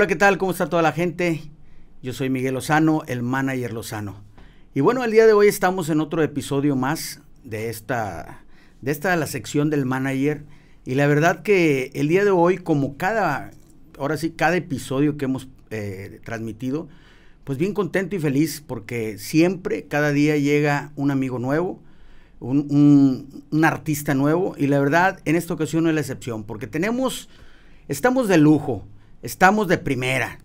Hola, ¿qué tal? ¿Cómo está toda la gente? Yo soy Miguel Lozano, el manager Lozano. Y bueno, el día de hoy estamos en otro episodio más de esta, de esta la sección del manager. Y la verdad que el día de hoy, como cada, ahora sí, cada episodio que hemos eh, transmitido, pues bien contento y feliz porque siempre, cada día llega un amigo nuevo, un, un, artista nuevo. Y la verdad, en esta ocasión no es la excepción porque tenemos, estamos de lujo. Estamos de primera.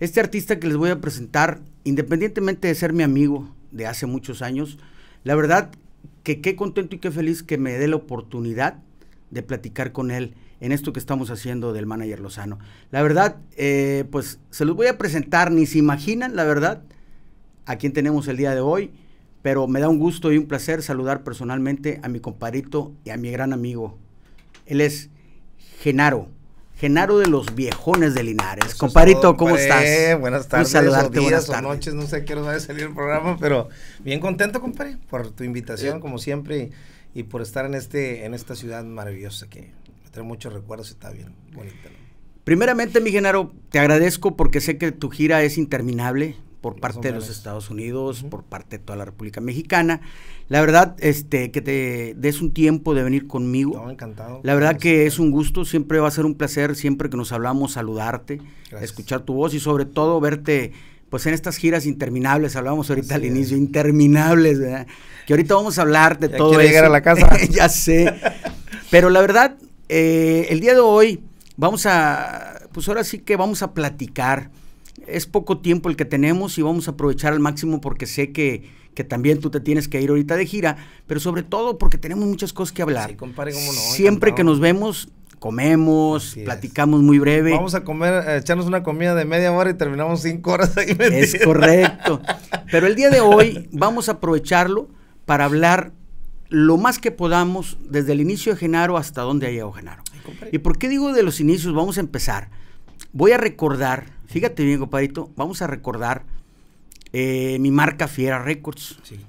Este artista que les voy a presentar, independientemente de ser mi amigo de hace muchos años, la verdad que qué contento y qué feliz que me dé la oportunidad de platicar con él en esto que estamos haciendo del manager Lozano. La verdad, eh, pues se los voy a presentar, ni se imaginan, la verdad, a quién tenemos el día de hoy, pero me da un gusto y un placer saludar personalmente a mi compadrito y a mi gran amigo. Él es Genaro Genaro de los Viejones de Linares. Comparito, ¿cómo estás? Buenas tardes, saludarte, días, buenas noches, no sé qué hora va a salir el programa, pero bien contento, compadre, por tu invitación, como siempre, y, por estar en, este, en esta ciudad maravillosa que me trae muchos recuerdos y está bien bonita. Primeramente, mi Genaro, te agradezco porque sé que tu gira es interminable por parte de los Estados Unidos, por parte de toda la República Mexicana. La verdad, este, que te des un tiempo de venir conmigo. encantado. La verdad que es un gusto, siempre va a ser un placer, siempre que nos hablamos, saludarte, escuchar tu voz y sobre todo verte, pues en estas giras interminables, hablábamos ahorita al inicio, interminables, ¿verdad? Que ahorita vamos a hablar de todo eso. llegar a la casa. ya sé. Pero la verdad, eh, el día de hoy vamos a, pues ahora sí que vamos a platicar es poco tiempo el que tenemos y vamos a aprovechar al máximo porque sé que, que también tú te tienes que ir ahorita de gira, pero sobre todo porque tenemos muchas cosas que hablar. Sí, no, Siempre que nos vemos, comemos, platicamos muy breve. Vamos a comer, echarnos una comida de media hora y terminamos cinco horas Es correcto. Pero el día de hoy vamos a aprovecharlo para hablar lo más que podamos desde el inicio de Genaro hasta donde ha llegado Genaro. ¿Y por qué digo de los inicios? Vamos a empezar. Voy a recordar Fíjate bien, compadrito, vamos a recordar eh, mi marca Fiera Records. Sí.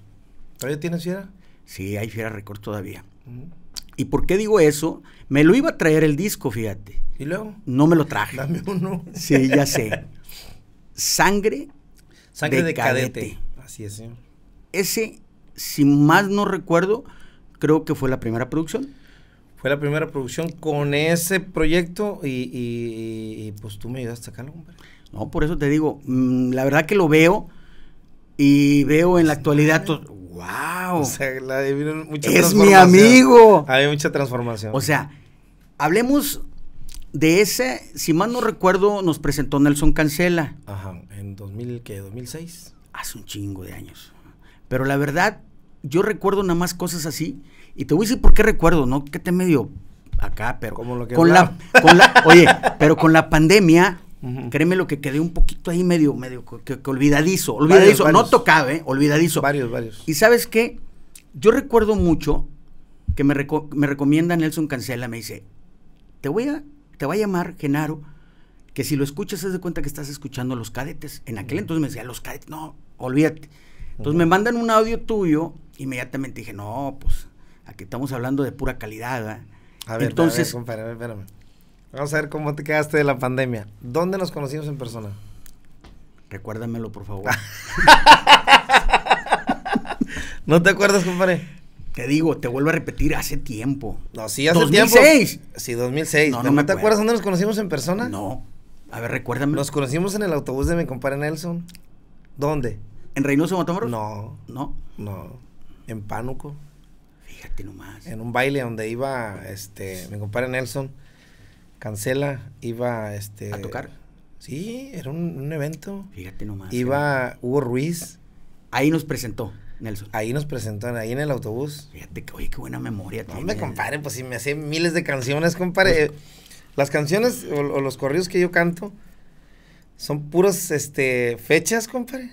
¿Todavía tienes Fiera? Sí, hay Fiera Records todavía. ¿Y por qué digo eso? Me lo iba a traer el disco, fíjate. ¿Y luego? No me lo traje. Dame uno. Sí, ya sé. Sangre. Sangre de, cadete. Así es, Ese, si más no recuerdo, creo que fue la primera producción. Fue la primera producción con ese proyecto y, pues tú me ayudaste a sacarlo, No, por eso te digo, mm, la verdad que lo veo y veo en la actualidad, wow. O sea, la es mi amigo. Hay mucha transformación. O sea, hablemos de ese, si mal no recuerdo, nos presentó Nelson Cancela. Ajá, en 2000, ¿qué? 2006. Hace un chingo de años. Pero la verdad, yo recuerdo nada más cosas así y te voy a decir por qué recuerdo, ¿no? Que te medio acá, pero Como lo que con, la, Oye, pero con la pandemia, créeme lo que quedé un poquito ahí medio, medio, que, olvidadizo, olvidadizo, no tocaba, ¿eh? Olvidadizo. Varios, varios. Y sabes qué, yo recuerdo mucho que me, recomienda Nelson Cancela, me dice, te voy a, te va a llamar Genaro, que si lo escuchas, haz de cuenta que estás escuchando a los cadetes. En aquel entonces me decía, los cadetes, no, olvídate. Entonces me mandan un audio tuyo, inmediatamente dije, no, pues Aquí estamos hablando de pura calidad. A ver, Entonces, compadre, espérame. Vamos a ver cómo te quedaste de la pandemia. ¿Dónde nos conocimos en persona? Recuérdamelo, por favor. ¿No te acuerdas, compadre? Te digo, te vuelvo a repetir, hace tiempo. No, sí, hace 2006. tiempo. Sí, 2006. No, te acuerdas dónde nos conocimos en persona? No. A ver, recuérdame. Nos conocimos en el autobús de mi compadre Nelson. ¿Dónde? ¿En Reynoso, Matamoros? No. ¿No? No. En Pánuco. En un baile donde iba este mi compadre Nelson Cancela, iba este a tocar. Sí, era un, evento. Fíjate nomás. Iba Hugo Ruiz. Ahí nos presentó. Nelson. Ahí nos presentó ahí en el autobús. Fíjate que, oye, qué buena memoria no, me compadre, pues si me hace miles de canciones, compadre. Pues, las canciones o, los corridos que yo canto son puros este, fechas, compadre.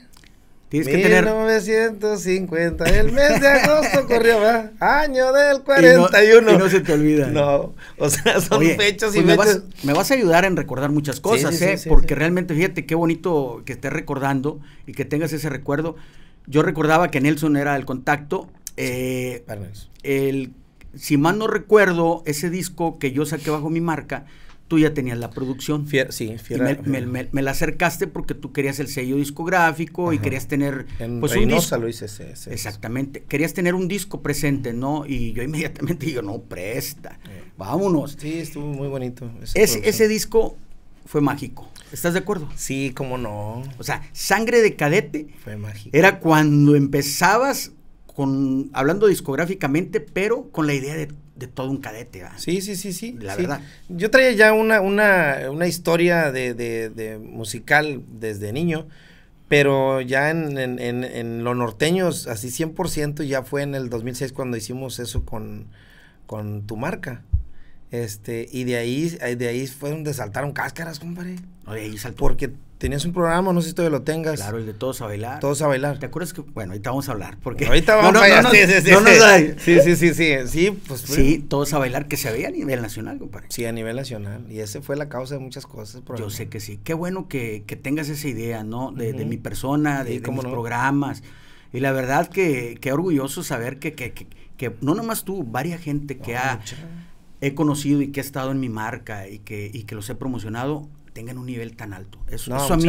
Tienes que tener. 1950, el mes de agosto corrió, ¿verdad? Año del 41. Y no, se te olvida. ¿eh? No, o sea, son fechas y pues me, Vas, me vas, a ayudar en recordar muchas cosas, ¿eh? Porque realmente, fíjate qué bonito que estés recordando y que tengas ese recuerdo. Yo recordaba que Nelson era el contacto. Eh, el, si mal no recuerdo, ese disco que yo saqué bajo mi marca tú ya tenías la producción. sí, me, la acercaste porque tú querías el sello discográfico y querías tener pues un lo hice ese, Exactamente, querías tener un disco presente, ¿no? Y yo inmediatamente digo, no, presta, vámonos. Sí, estuvo muy bonito. Ese, ese disco fue mágico. ¿Estás de acuerdo? Sí, cómo no. O sea, sangre de cadete. Fue mágico. Era cuando empezabas con, hablando discográficamente, pero con la idea de de todo un cadete. Sí, sí, sí, sí. La verdad. Yo traía ya una, una, una historia de, de, de, musical desde niño, pero ya en, en, en, lo norteños, así 100%, ya fue en el 2006 cuando hicimos eso con, con tu marca. Este, y de ahí, eh, de ahí fue donde saltaron cáscaras, compadre. Porque tenías un programa, no sé si todavía lo tengas. Claro, el de Todos a Bailar. Todos a Bailar. ¿Te acuerdas que, bueno, ahorita vamos a hablar, porque. Ahorita vamos a sí, sí, sí. Sí, sí, pues, Todos a Bailar, que se veía a nivel nacional, compadre. Sí, a nivel nacional, y esa fue la causa de muchas cosas. Yo sé que sí, qué bueno que, tengas esa idea, ¿no? De, mi persona, de, mis programas, y la verdad que, que orgulloso saber que, que, no nomás tú, varias gente que ha he conocido y que he estado en mi marca y que, que los he promocionado tengan un nivel tan alto. Eso, a mí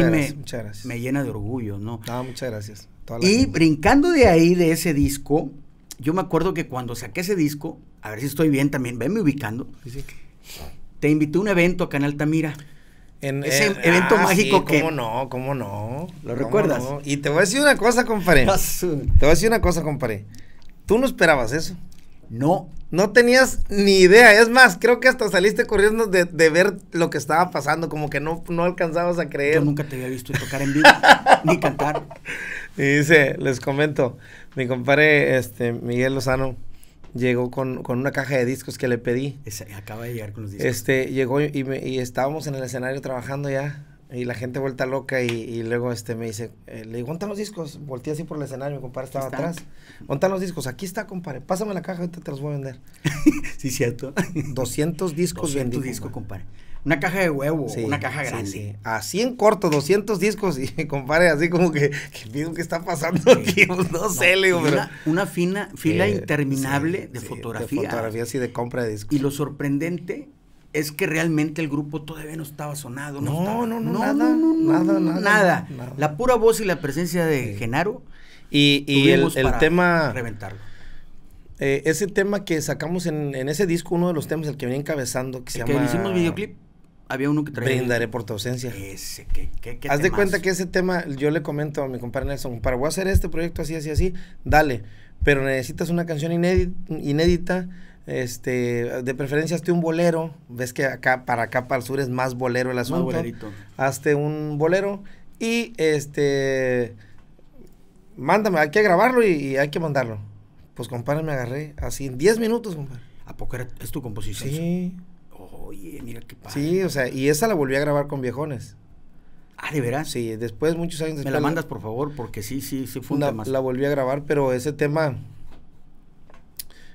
me, llena de orgullo, ¿no? muchas gracias. y brincando de ahí, de ese disco, yo me acuerdo que cuando saqué ese disco, a ver si estoy bien también, venme ubicando. Te invité a un evento acá en Altamira. En, ese evento ah, mágico que. ¿Cómo no? ¿Cómo no? ¿Lo recuerdas? Y te voy a decir una cosa, compadre. te voy a decir una cosa, compadre. Tú no esperabas eso. No. No tenías ni idea. Es más, creo que hasta saliste corriendo de, de ver lo que estaba pasando. Como que no, no alcanzabas a creer. Yo nunca te había visto tocar en vivo, ni cantar. Y dice, les comento, mi compadre este, Miguel Lozano llegó con, con, una caja de discos que le pedí. acaba de llegar con los discos. Este, llegó y, me, y estábamos en el escenario trabajando ya y la gente vuelta loca y, luego este me dice, eh, le digo, ¿dónde los discos? Volté así por el escenario, mi compadre estaba atrás. ¿Dónde los discos? Aquí está, compadre. Pásame la caja, ahorita te los voy a vender. sí, cierto. 200 discos 200 discos, compadre. Una caja de huevo, una caja grande. Así en corto, 200 discos. Y mi compadre, así como que, que que está pasando aquí. Pues no, sé, le digo, pero. Una fina, fila eh, interminable de fotografía. De fotografías y de compra de discos. Y lo sorprendente es que realmente el grupo todavía no estaba sonado. No, no, no, nada, nada, nada, La pura voz y la presencia de Genaro. Y, el, tema... Reventarlo. Eh, ese tema que sacamos en, ese disco, uno de los temas, el que venía encabezando, que se llama... hicimos videoclip. Había uno que traía. Brindaré por tu ausencia. Ese, Haz de cuenta que ese tema, yo le comento a mi compadre Nelson, para voy a hacer este proyecto así, así, así, dale. Pero necesitas una canción inédita, inédita este, de preferencia hazte un bolero, ves que acá, para acá, para el sur es más bolero el asunto. Hazte un bolero y este, mándame, hay que grabarlo y, hay que mandarlo. Pues compadre, me agarré así en 10 minutos, compadre. ¿A poco es tu composición? Sí. Oye, mira qué padre. Sí, o sea, y esa la volví a grabar con Viejones. Ah, ¿de veras? Sí, después, muchos años después. Me la mandas, por favor, porque sí, sí, sí fue La volví a grabar, pero ese tema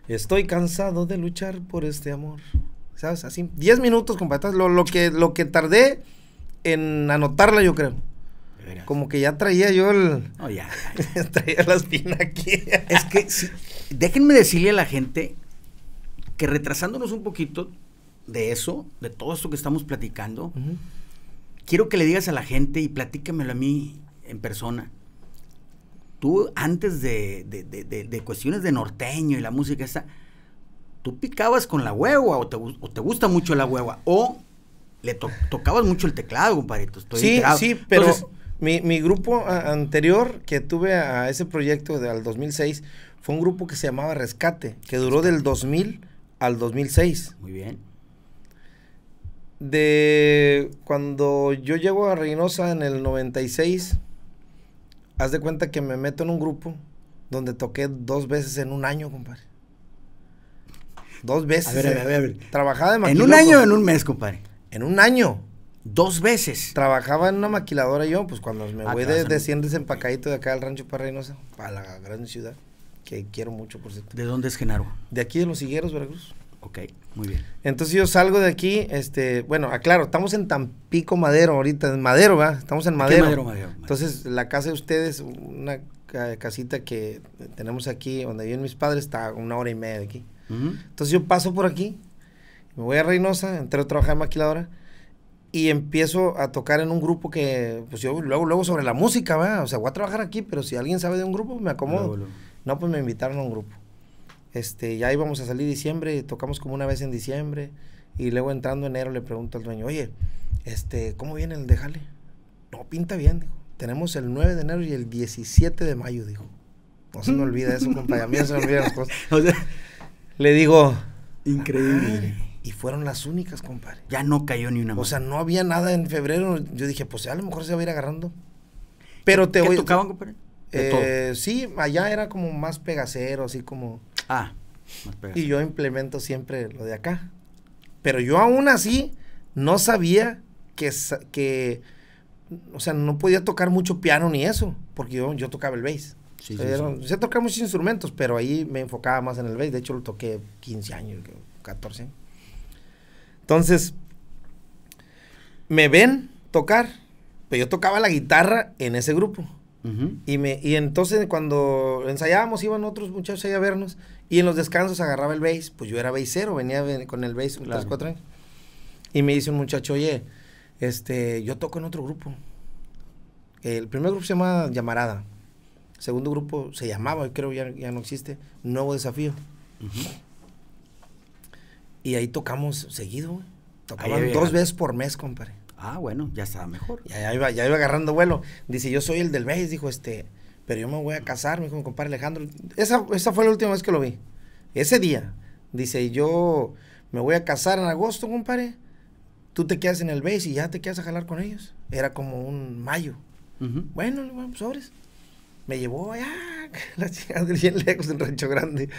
Estoy cansado de luchar por este amor. ¿Sabes? Así. 10 minutos, compadre, Lo, que, lo que tardé en anotarla, yo creo. Como que ya traía yo el. No, ya, traía la espina aquí. es que déjenme decirle a la gente que retrasándonos un poquito de eso, de todo esto que estamos platicando, quiero que le digas a la gente y platícamelo a mí en persona tú antes de, cuestiones de norteño y la música esa, tú picabas con la hueva o te, gusta mucho la hueva o le tocabas mucho el teclado, compadre. Estoy sí, sí, pero mi, grupo anterior que tuve a ese proyecto del 2006 fue un grupo que se llamaba Rescate, que duró del 2000 al 2006. Muy bien. De cuando yo llego a Reynosa en el 96 haz de cuenta que me meto en un grupo donde toqué dos veces en un año, compadre. Dos veces. Eh. A ver, a ver, Trabajaba de maquiladora. ¿En un año o en un mes, compadre? En un año. Dos veces. Trabajaba en una maquiladora yo, pues cuando me ah, voy de, de 100 de acá al rancho para Reynosa, para la gran ciudad, que quiero mucho, por cierto. ¿De dónde es Genaro? De aquí de Los Higueros, Veracruz. Ok, muy bien. Entonces yo salgo de aquí, este, bueno, aclaro, estamos en Tampico Madero ahorita, en Madero, ¿verdad? Estamos en Madero. Madero, Madero, Madero. Entonces la casa de ustedes, una casita que tenemos aquí, donde viven mis padres, está una hora y media de aquí. Entonces yo paso por aquí, me voy a Reynosa, entré a trabajar en maquiladora y empiezo a tocar en un grupo que, pues yo luego, luego sobre la música, ¿va? O sea, voy a trabajar aquí, pero si alguien sabe de un grupo, me acomodo. No, pues me invitaron a un grupo. Este, ya íbamos a salir diciembre, tocamos como una vez en diciembre. Y luego entrando enero le pregunto al dueño, oye, este, ¿cómo viene el déjale? No, pinta bien, dijo. Tenemos el 9 de enero y el 17 de mayo, dijo. No se me olvida eso, compadre. A mí no se me olvidan las cosas. o sea, le digo. Increíble. y fueron las únicas, compadre. Ya no cayó ni una más. O sea, no había nada en febrero. Yo dije, pues a lo mejor se va a ir agarrando. Pero te voy. tocaban, compadre? Eh, sí, allá era como más pegacero, así como Ah, Y yo implemento siempre lo de acá. Pero yo aún así no sabía que, que o sea, no podía tocar mucho piano ni eso, porque yo, yo tocaba el bass. Sí, sí, Sé tocar muchos instrumentos, pero ahí me enfocaba más en el bass. De hecho, lo toqué 15 años, 14. Entonces, me ven tocar, pero yo tocaba la guitarra en ese grupo y, me, y entonces cuando ensayábamos iban otros muchachos ahí a vernos y en los descansos agarraba el bass, pues yo era bassero, venía con el bass claro. cuatro Y me dice un muchacho, oye, este, yo toco en otro grupo. El primer grupo se llamaba Llamarada. El segundo grupo se llamaba, creo ya, ya no existe, Nuevo Desafío. Y ahí tocamos seguido, Tocaban dos veces por mes, compadre. Ah, bueno, ya estaba mejor. Ya, iba, ya iba agarrando vuelo. Dice, yo soy el del Béis, dijo este, pero yo me voy a casar, me dijo mi compadre Alejandro. Esa, esa fue la última vez que lo vi. Ese día. Dice, yo me voy a casar en agosto, compadre. Tú te quedas en el base y ya te quedas a jalar con ellos. Era como un mayo. Bueno, ah, pues sobres. Me llevó allá, ah, la chica bien lejos en Rancho Grande.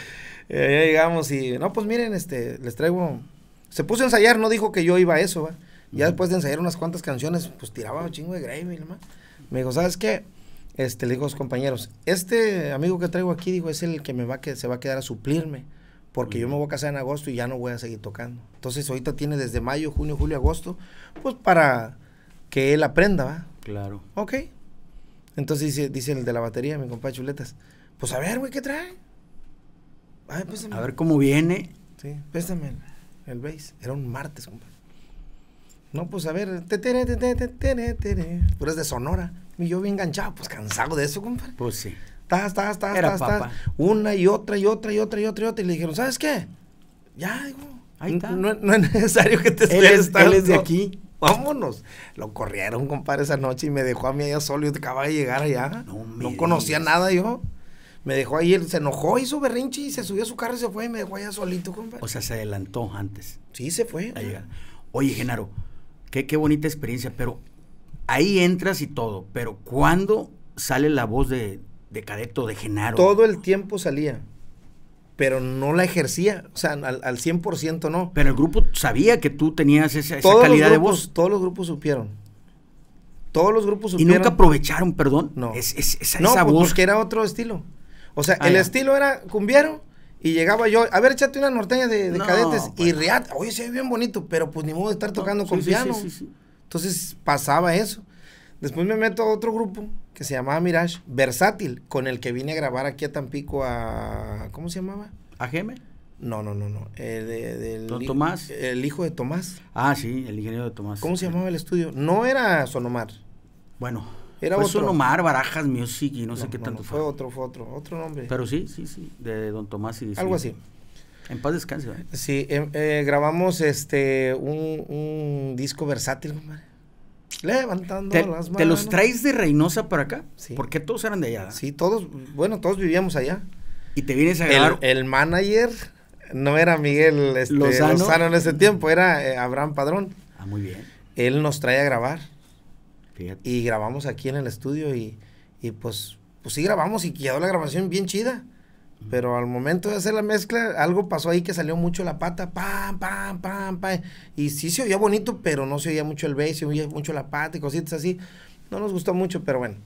llegamos y, no, pues miren, este, les traigo. Se puso a ensayar, no dijo que yo iba a eso, ¿va? Ya después de ensayar unas cuantas canciones, pues tiraba un chingo de gravy. ¿no? Me dijo, ¿sabes qué? Este, le digo a los compañeros, este amigo que traigo aquí, dijo, es el que me va que se va a quedar a suplirme, porque yo me voy a casar en agosto y ya no voy a seguir tocando. Entonces ahorita tiene desde mayo, junio, julio, agosto, pues para que él aprenda, ¿va? Claro. Ok. Entonces dice, el de la batería, mi compadre Chuletas, pues a ver, güey, ¿qué trae? Pues, a ver, cómo viene. Sí, pésame el, el bass. Era un martes, compadre. No, pues a ver. te te Pero es de Sonora. Y yo bien enganchado, pues cansado de eso, compadre. Pues sí. Estás, estás, estás, Era papá. Una y otra y otra y otra y otra y otra. Y le dijeron, ¿sabes qué? Ya, digo. Ahí está. No, es necesario que te esperes de aquí. Vámonos. Lo corrieron, compadre, esa noche y me dejó a mí allá solo. Yo acababa de llegar allá. No, no conocía nada yo. Me dejó ahí, él se enojó, y hizo berrinche y se subió a su carro y se fue y me dejó allá solito, compadre. O sea, se adelantó antes. Sí, se fue. Oye, Genaro, Qué, bonita experiencia, pero ahí entras y todo, pero ¿cuándo sale la voz de, de Cadeto, de Genaro? Todo el tiempo salía, pero no la ejercía, o sea, al, 100% no. Pero el grupo sabía que tú tenías esa, calidad de voz. Todos los grupos supieron. Todos los grupos supieron. Y nunca aprovecharon, perdón. No. Es, esa, no, esa pues, voz. que era otro estilo. O sea, ah, el estilo era cumbiero, y llegaba yo, a ver, échate una norteña de, cadetes. Y Riat, oye, se ve bien bonito, pero pues ni modo de estar tocando con piano. Entonces pasaba eso. Después me meto a otro grupo que se llamaba Mirage, Versátil, con el que vine a grabar aquí a Tampico a. ¿Cómo se llamaba? ¿A Geme? No, no, no, no. Eh, el, el, Tomás? El hijo de Tomás. Ah, sí, el ingeniero de Tomás. ¿Cómo se llamaba el estudio? No era Sonomar. Bueno. Era pues otro. Barajas Music y no, sé qué tanto fue. otro, fue otro, otro nombre. Pero sí, sí, sí, de Don Tomás y... Algo así. En paz descanse. ¿eh? Sí, eh, grabamos este un, disco versátil, Levantando las manos. ¿Te los traes de Reynosa para acá? Sí. Porque todos eran de allá. Sí, todos, bueno, todos vivíamos allá. Y te vienes a grabar. El, manager no era Miguel este, Lozano en ese tiempo, era eh, Abraham Padrón. Ah, muy bien. Él nos trae a grabar y grabamos aquí en el estudio y, y pues, pues sí grabamos y quedó la grabación bien chida. Pero al momento de hacer la mezcla, algo pasó ahí que salió mucho la pata, pam, pam, pam, pam. Y sí se oía bonito, pero no se oía mucho el bass, se oía mucho la pata y cositas así. No nos gustó mucho, pero bueno.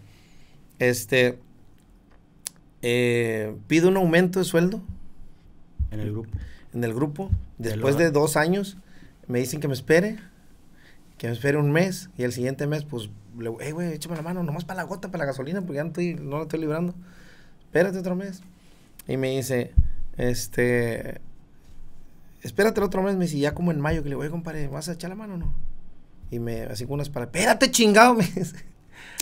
Este, eh, pido un aumento de sueldo. En el grupo. En el grupo. Después de dos años, me dicen que me espere que me espere un mes y el siguiente mes, pues, le hey, güey, échame la mano, nomás para la gota, para la gasolina, porque ya no, estoy, no la estoy librando. Espérate otro mes. Y me dice, este, espérate otro mes, me dice, ya como en mayo, que le voy, compadre, ¿vas a echar la mano o no? Y me, así con unas palabras, espérate chingado, me dice.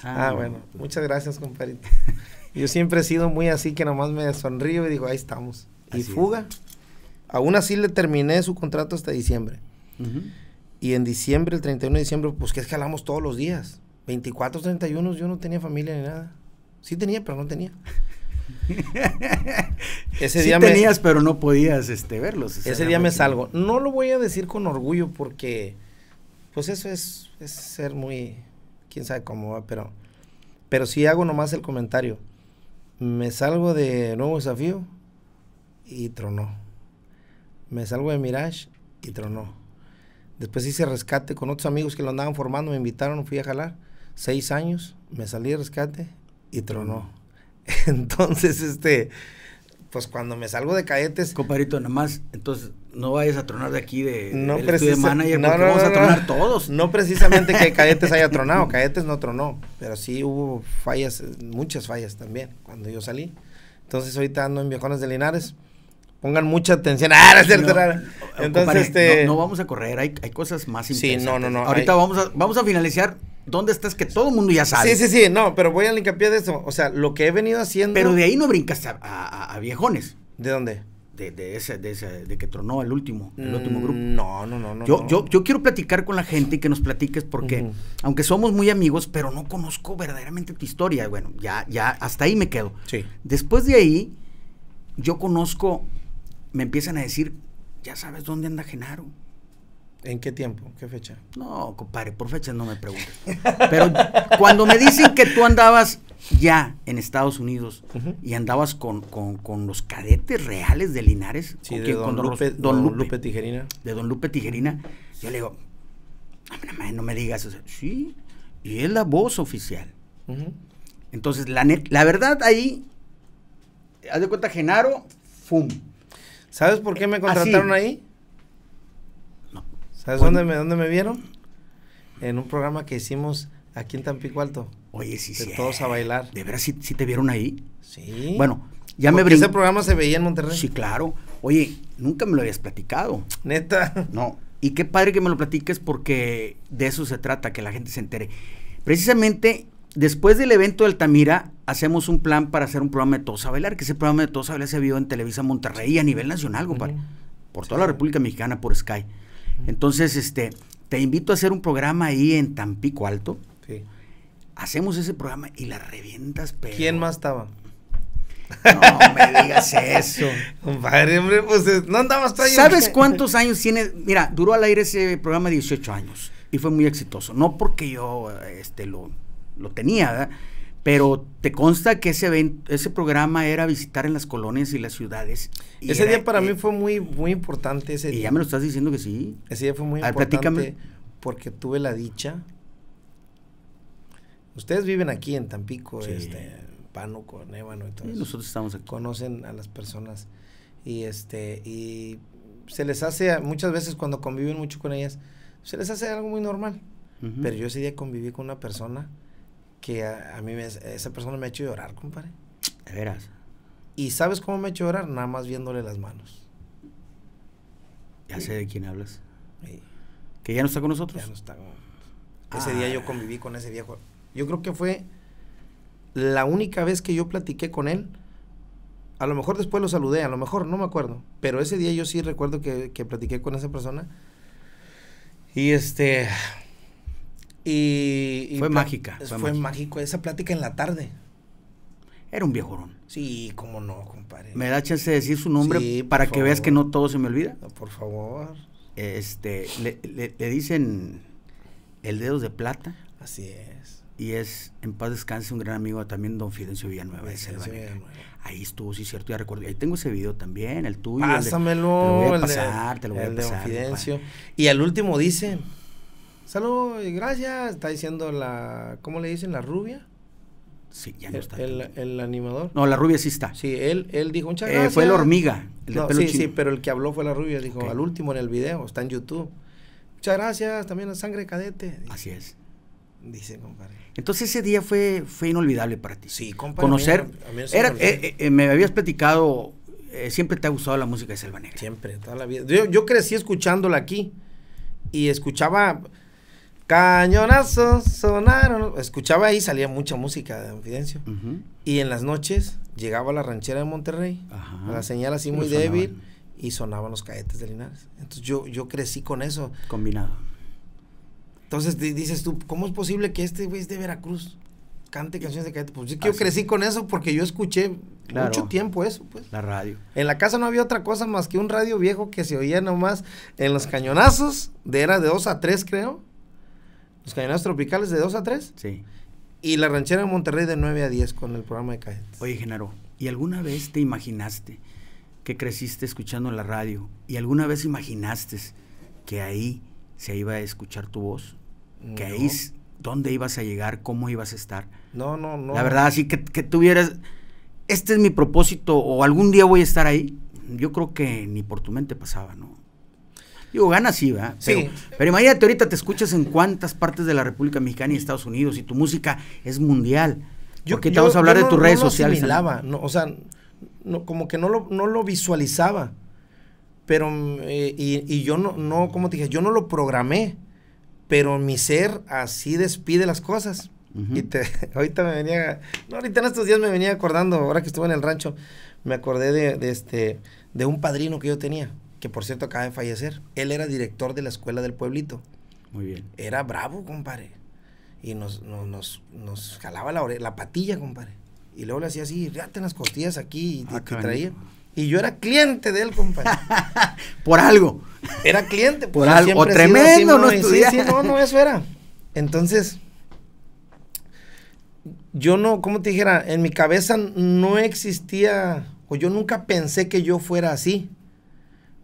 Ah, ah bueno, pues. muchas gracias, compadre. Yo siempre he sido muy así que nomás me sonrío y digo, ahí estamos. y fuga. Aún así le terminé su contrato hasta diciembre. Uh y en diciembre, el 31 de diciembre, pues que escalamos todos los días. 24, 31, yo no tenía familia ni nada. Sí tenía, pero no tenía. ese día sí tenías, pero no podías este, verlos. Ese día me salgo. No lo voy a decir con orgullo porque, pues eso es, es ser muy, quién sabe cómo va, pero, pero sí hago nomás el comentario. Me salgo de Nuevo Desafío y tronó. Me salgo de Mirage y tronó. Después hice rescate con otros amigos que lo andaban formando, me invitaron, fui a jalar. Seis años, me salí de rescate y tronó. Entonces, este, pues cuando me salgo de Cayetes... Comparito, nada más, entonces no vayas a tronar de aquí de, no manager, no, vamos a tronar todos. No precisamente que Cayetes haya tronado, Cayetes no tronó, pero sí hubo fallas, eh, muchas fallas también cuando yo salí. Entonces ahorita ando en Viejones de Linares pongan mucha atención. Ah, no Entonces, este, no, vamos a correr, hay, cosas más importantes. Sí, no, no, no. Ahorita vamos, a, vamos a finalizar. ¿Dónde estás? Que todo el mundo ya sabe. Sí, sí, sí, no, pero voy a hincapié de eso. O sea, lo que he venido haciendo. Pero de ahí no brincas a, a, viejones. ¿De dónde? De, de, ese, de de que tronó el último, el mm, último grupo. No, no, no, Yo, Yo, quiero platicar con la gente y que nos platiques porque, aunque somos muy amigos, pero no conozco verdaderamente tu historia. Bueno, ya, ya, hasta ahí me quedo. Sí. Después de ahí, yo conozco me empiezan a decir, ya sabes dónde anda Genaro. ¿En qué tiempo? ¿Qué fecha? No, compadre, por fecha no me preguntes. Pero cuando me dicen que tú andabas ya en Estados Unidos y andabas con, los cadetes reales de Linares, de Don, Lupe, Tijerina. De Don Lupe Tijerina, yo le digo, no me digas Sí, y es la voz oficial. Entonces, la, la verdad ahí, haz de cuenta, Genaro, ¡fum! ¿Sabes por qué me eh, contrataron ahí? No. ¿Sabes dónde, me, vieron? En un programa que hicimos aquí en Tampico Alto. Oye, sí, sí. Todos a bailar. ¿De veras sí, te vieron ahí? Sí. Bueno, ya me me brin... Ese programa se veía en Monterrey. Sí, claro. Oye, nunca me lo habías platicado. Neta. No. Y qué padre que me lo platiques porque de eso se trata, que la gente se entere. Precisamente después del evento de Altamira, hacemos un plan para hacer un programa de Todos a Bailar, que ese programa de Todos a Bailar se vio en Televisa Monterrey a nivel nacional, compadre, por toda la República Mexicana, por Sky. Entonces, este, te invito a hacer un programa ahí en Tampico Alto. Sí. Hacemos ese programa y la revientas, pero... ¿Quién más estaba? No me digas eso. Compadre, hombre, pues eh, no andabas ¿Sabes cuántos años tiene? Mira, duró al aire ese programa 18 años y fue muy exitoso. No porque yo este, lo, lo tenía, ¿verdad? pero te consta que ese evento, ese programa era visitar en las colonias y las ciudades. ese día para mí fue muy muy importante ese día. Y ya me lo estás diciendo que sí. Ese día fue muy importante porque tuve la dicha. Ustedes viven aquí en Tampico, este, Pánuco, Ébano y todo Nosotros estamos aquí. Conocen a las personas y este y se les hace muchas veces cuando conviven mucho con ellas se les hace algo muy normal. Pero yo ese día conviví con una persona que a, mí esa persona me ha hecho llorar, compadre. De veras. ¿Y sabes cómo me ha hecho llorar? Nada más viéndole las manos. Ya sé de quién hablas. ¿Que ya no está con nosotros? Ya no está Ese ah. día yo conviví con ese viejo. Yo creo que fue la única vez que yo platiqué con él. A lo mejor después lo saludé, a lo mejor, no me acuerdo. Pero ese día yo sí recuerdo que, que platiqué con esa persona. Y este, y, fue mágica. Fue, mágico esa plática en la tarde. Era un viejorón. Sí, cómo no, compadre. ¿Me da chance de decir su nombre para que veas que no todo se me olvida? por favor. Este, le, dicen el dedo de plata. Así es. Y es, en paz descanse, un gran amigo también, don Fidencio Villanueva Ahí estuvo, sí, cierto, ya recuerdo. Ahí tengo ese video también, el tuyo. Pásamelo. El de, te lo voy a Y al último dice... Saludos y gracias, está diciendo la, ¿cómo le dicen? La rubia. Sí, ya no eh, está. El, animador. No, la rubia sí está. Sí, él, él dijo muchas eh, gracias. fue la hormiga. El sí, sí, pero el que habló fue la rubia. Dijo al último en el video, está en YouTube. Muchas gracias, también la Sangre Cadete. Así es. Dice, compadre. Entonces ese día fue, fue inolvidable para ti. Sí, compadre. Conocer. me habías platicado, eh, siempre te ha gustado la música de Selva Siempre, toda la vida. Yo, yo crecí escuchándola aquí y escuchaba Cañonazos sonaron. Escuchaba ahí, salía mucha música de Fidencio. Y en las noches llegaba a la ranchera de Monterrey, la señal así muy débil, y sonaban los cañetes de Linares. Entonces yo, yo crecí con eso. Combinado. Entonces dices tú, ¿cómo es posible que este güey es de Veracruz? Cante canciones de cañetes, Pues yo crecí con eso porque yo escuché mucho tiempo eso, pues. La radio. En la casa no había otra cosa más que un radio viejo que se oía nomás en los cañonazos, de era de dos a tres, creo. Los cañonazos tropicales de 2 a 3. Sí. Y la ranchera de Monterrey de 9 a 10 con el programa de Cajetes. Oye, Genaro, ¿y alguna vez te imaginaste que creciste escuchando la radio? ¿Y alguna vez imaginaste que ahí se iba a escuchar tu voz? ¿Que ahí dónde ibas a llegar? ¿Cómo ibas a estar? No, no, no. La verdad, así que, que tuvieras, este es mi propósito o algún día voy a estar ahí. Yo creo que ni por tu mente pasaba, ¿no? Digo, gana sí, ¿verdad? Pero, sí. Pero imagínate, ahorita te escuchas en cuántas partes de la República Mexicana y Estados Unidos y tu música es mundial. Porque te vamos a hablar de tus redes sociales. no, o sea, como que no lo, no lo visualizaba. Pero, eh, y, yo no, no, como te dije, yo no lo programé. Pero mi ser así despide las cosas. Y ahorita me venía, ahorita en estos días me venía acordando, ahora que estuve en el rancho, me acordé este, de un padrino que yo tenía que por cierto acaba de fallecer. Él era director de la escuela del pueblito. Muy bien. Era bravo, compadre. Y nos, nos, nos, nos jalaba la, la patilla, compadre. Y luego le hacía así, ríate en las costillas aquí y te, ah, traía. Y yo era cliente de él, compadre. por algo. Era cliente. Pues, por algo. O tremendo, no, sí, sí, no, no, eso era. Entonces, yo no, como te dijera, en mi cabeza no existía, o yo nunca pensé que yo fuera así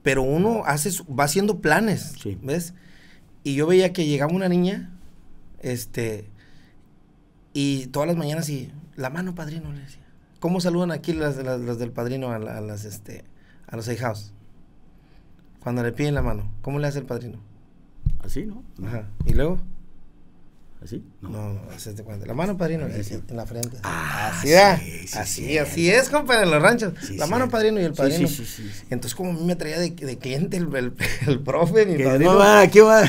pero uno hace, va haciendo planes, ¿ves? Y yo veía que llegaba una niña, este, y todas las mañanas y la mano padrino le decía. ¿Cómo saludan aquí las, del padrino a, las, este, a los hijos? Cuando le piden la mano, ¿cómo le hace el padrino? Así, ¿no? Ajá. ¿Y luego? ¿Así? No, no, no cuenta. La mano, padrino, en la frente. Ah, así, es, así, así es, compadre, en los ranchos. la mano, padrino, y el padrino. Entonces, como a me traía de, de cliente el, el, el profe, mi padrino. No va, ¿qué va?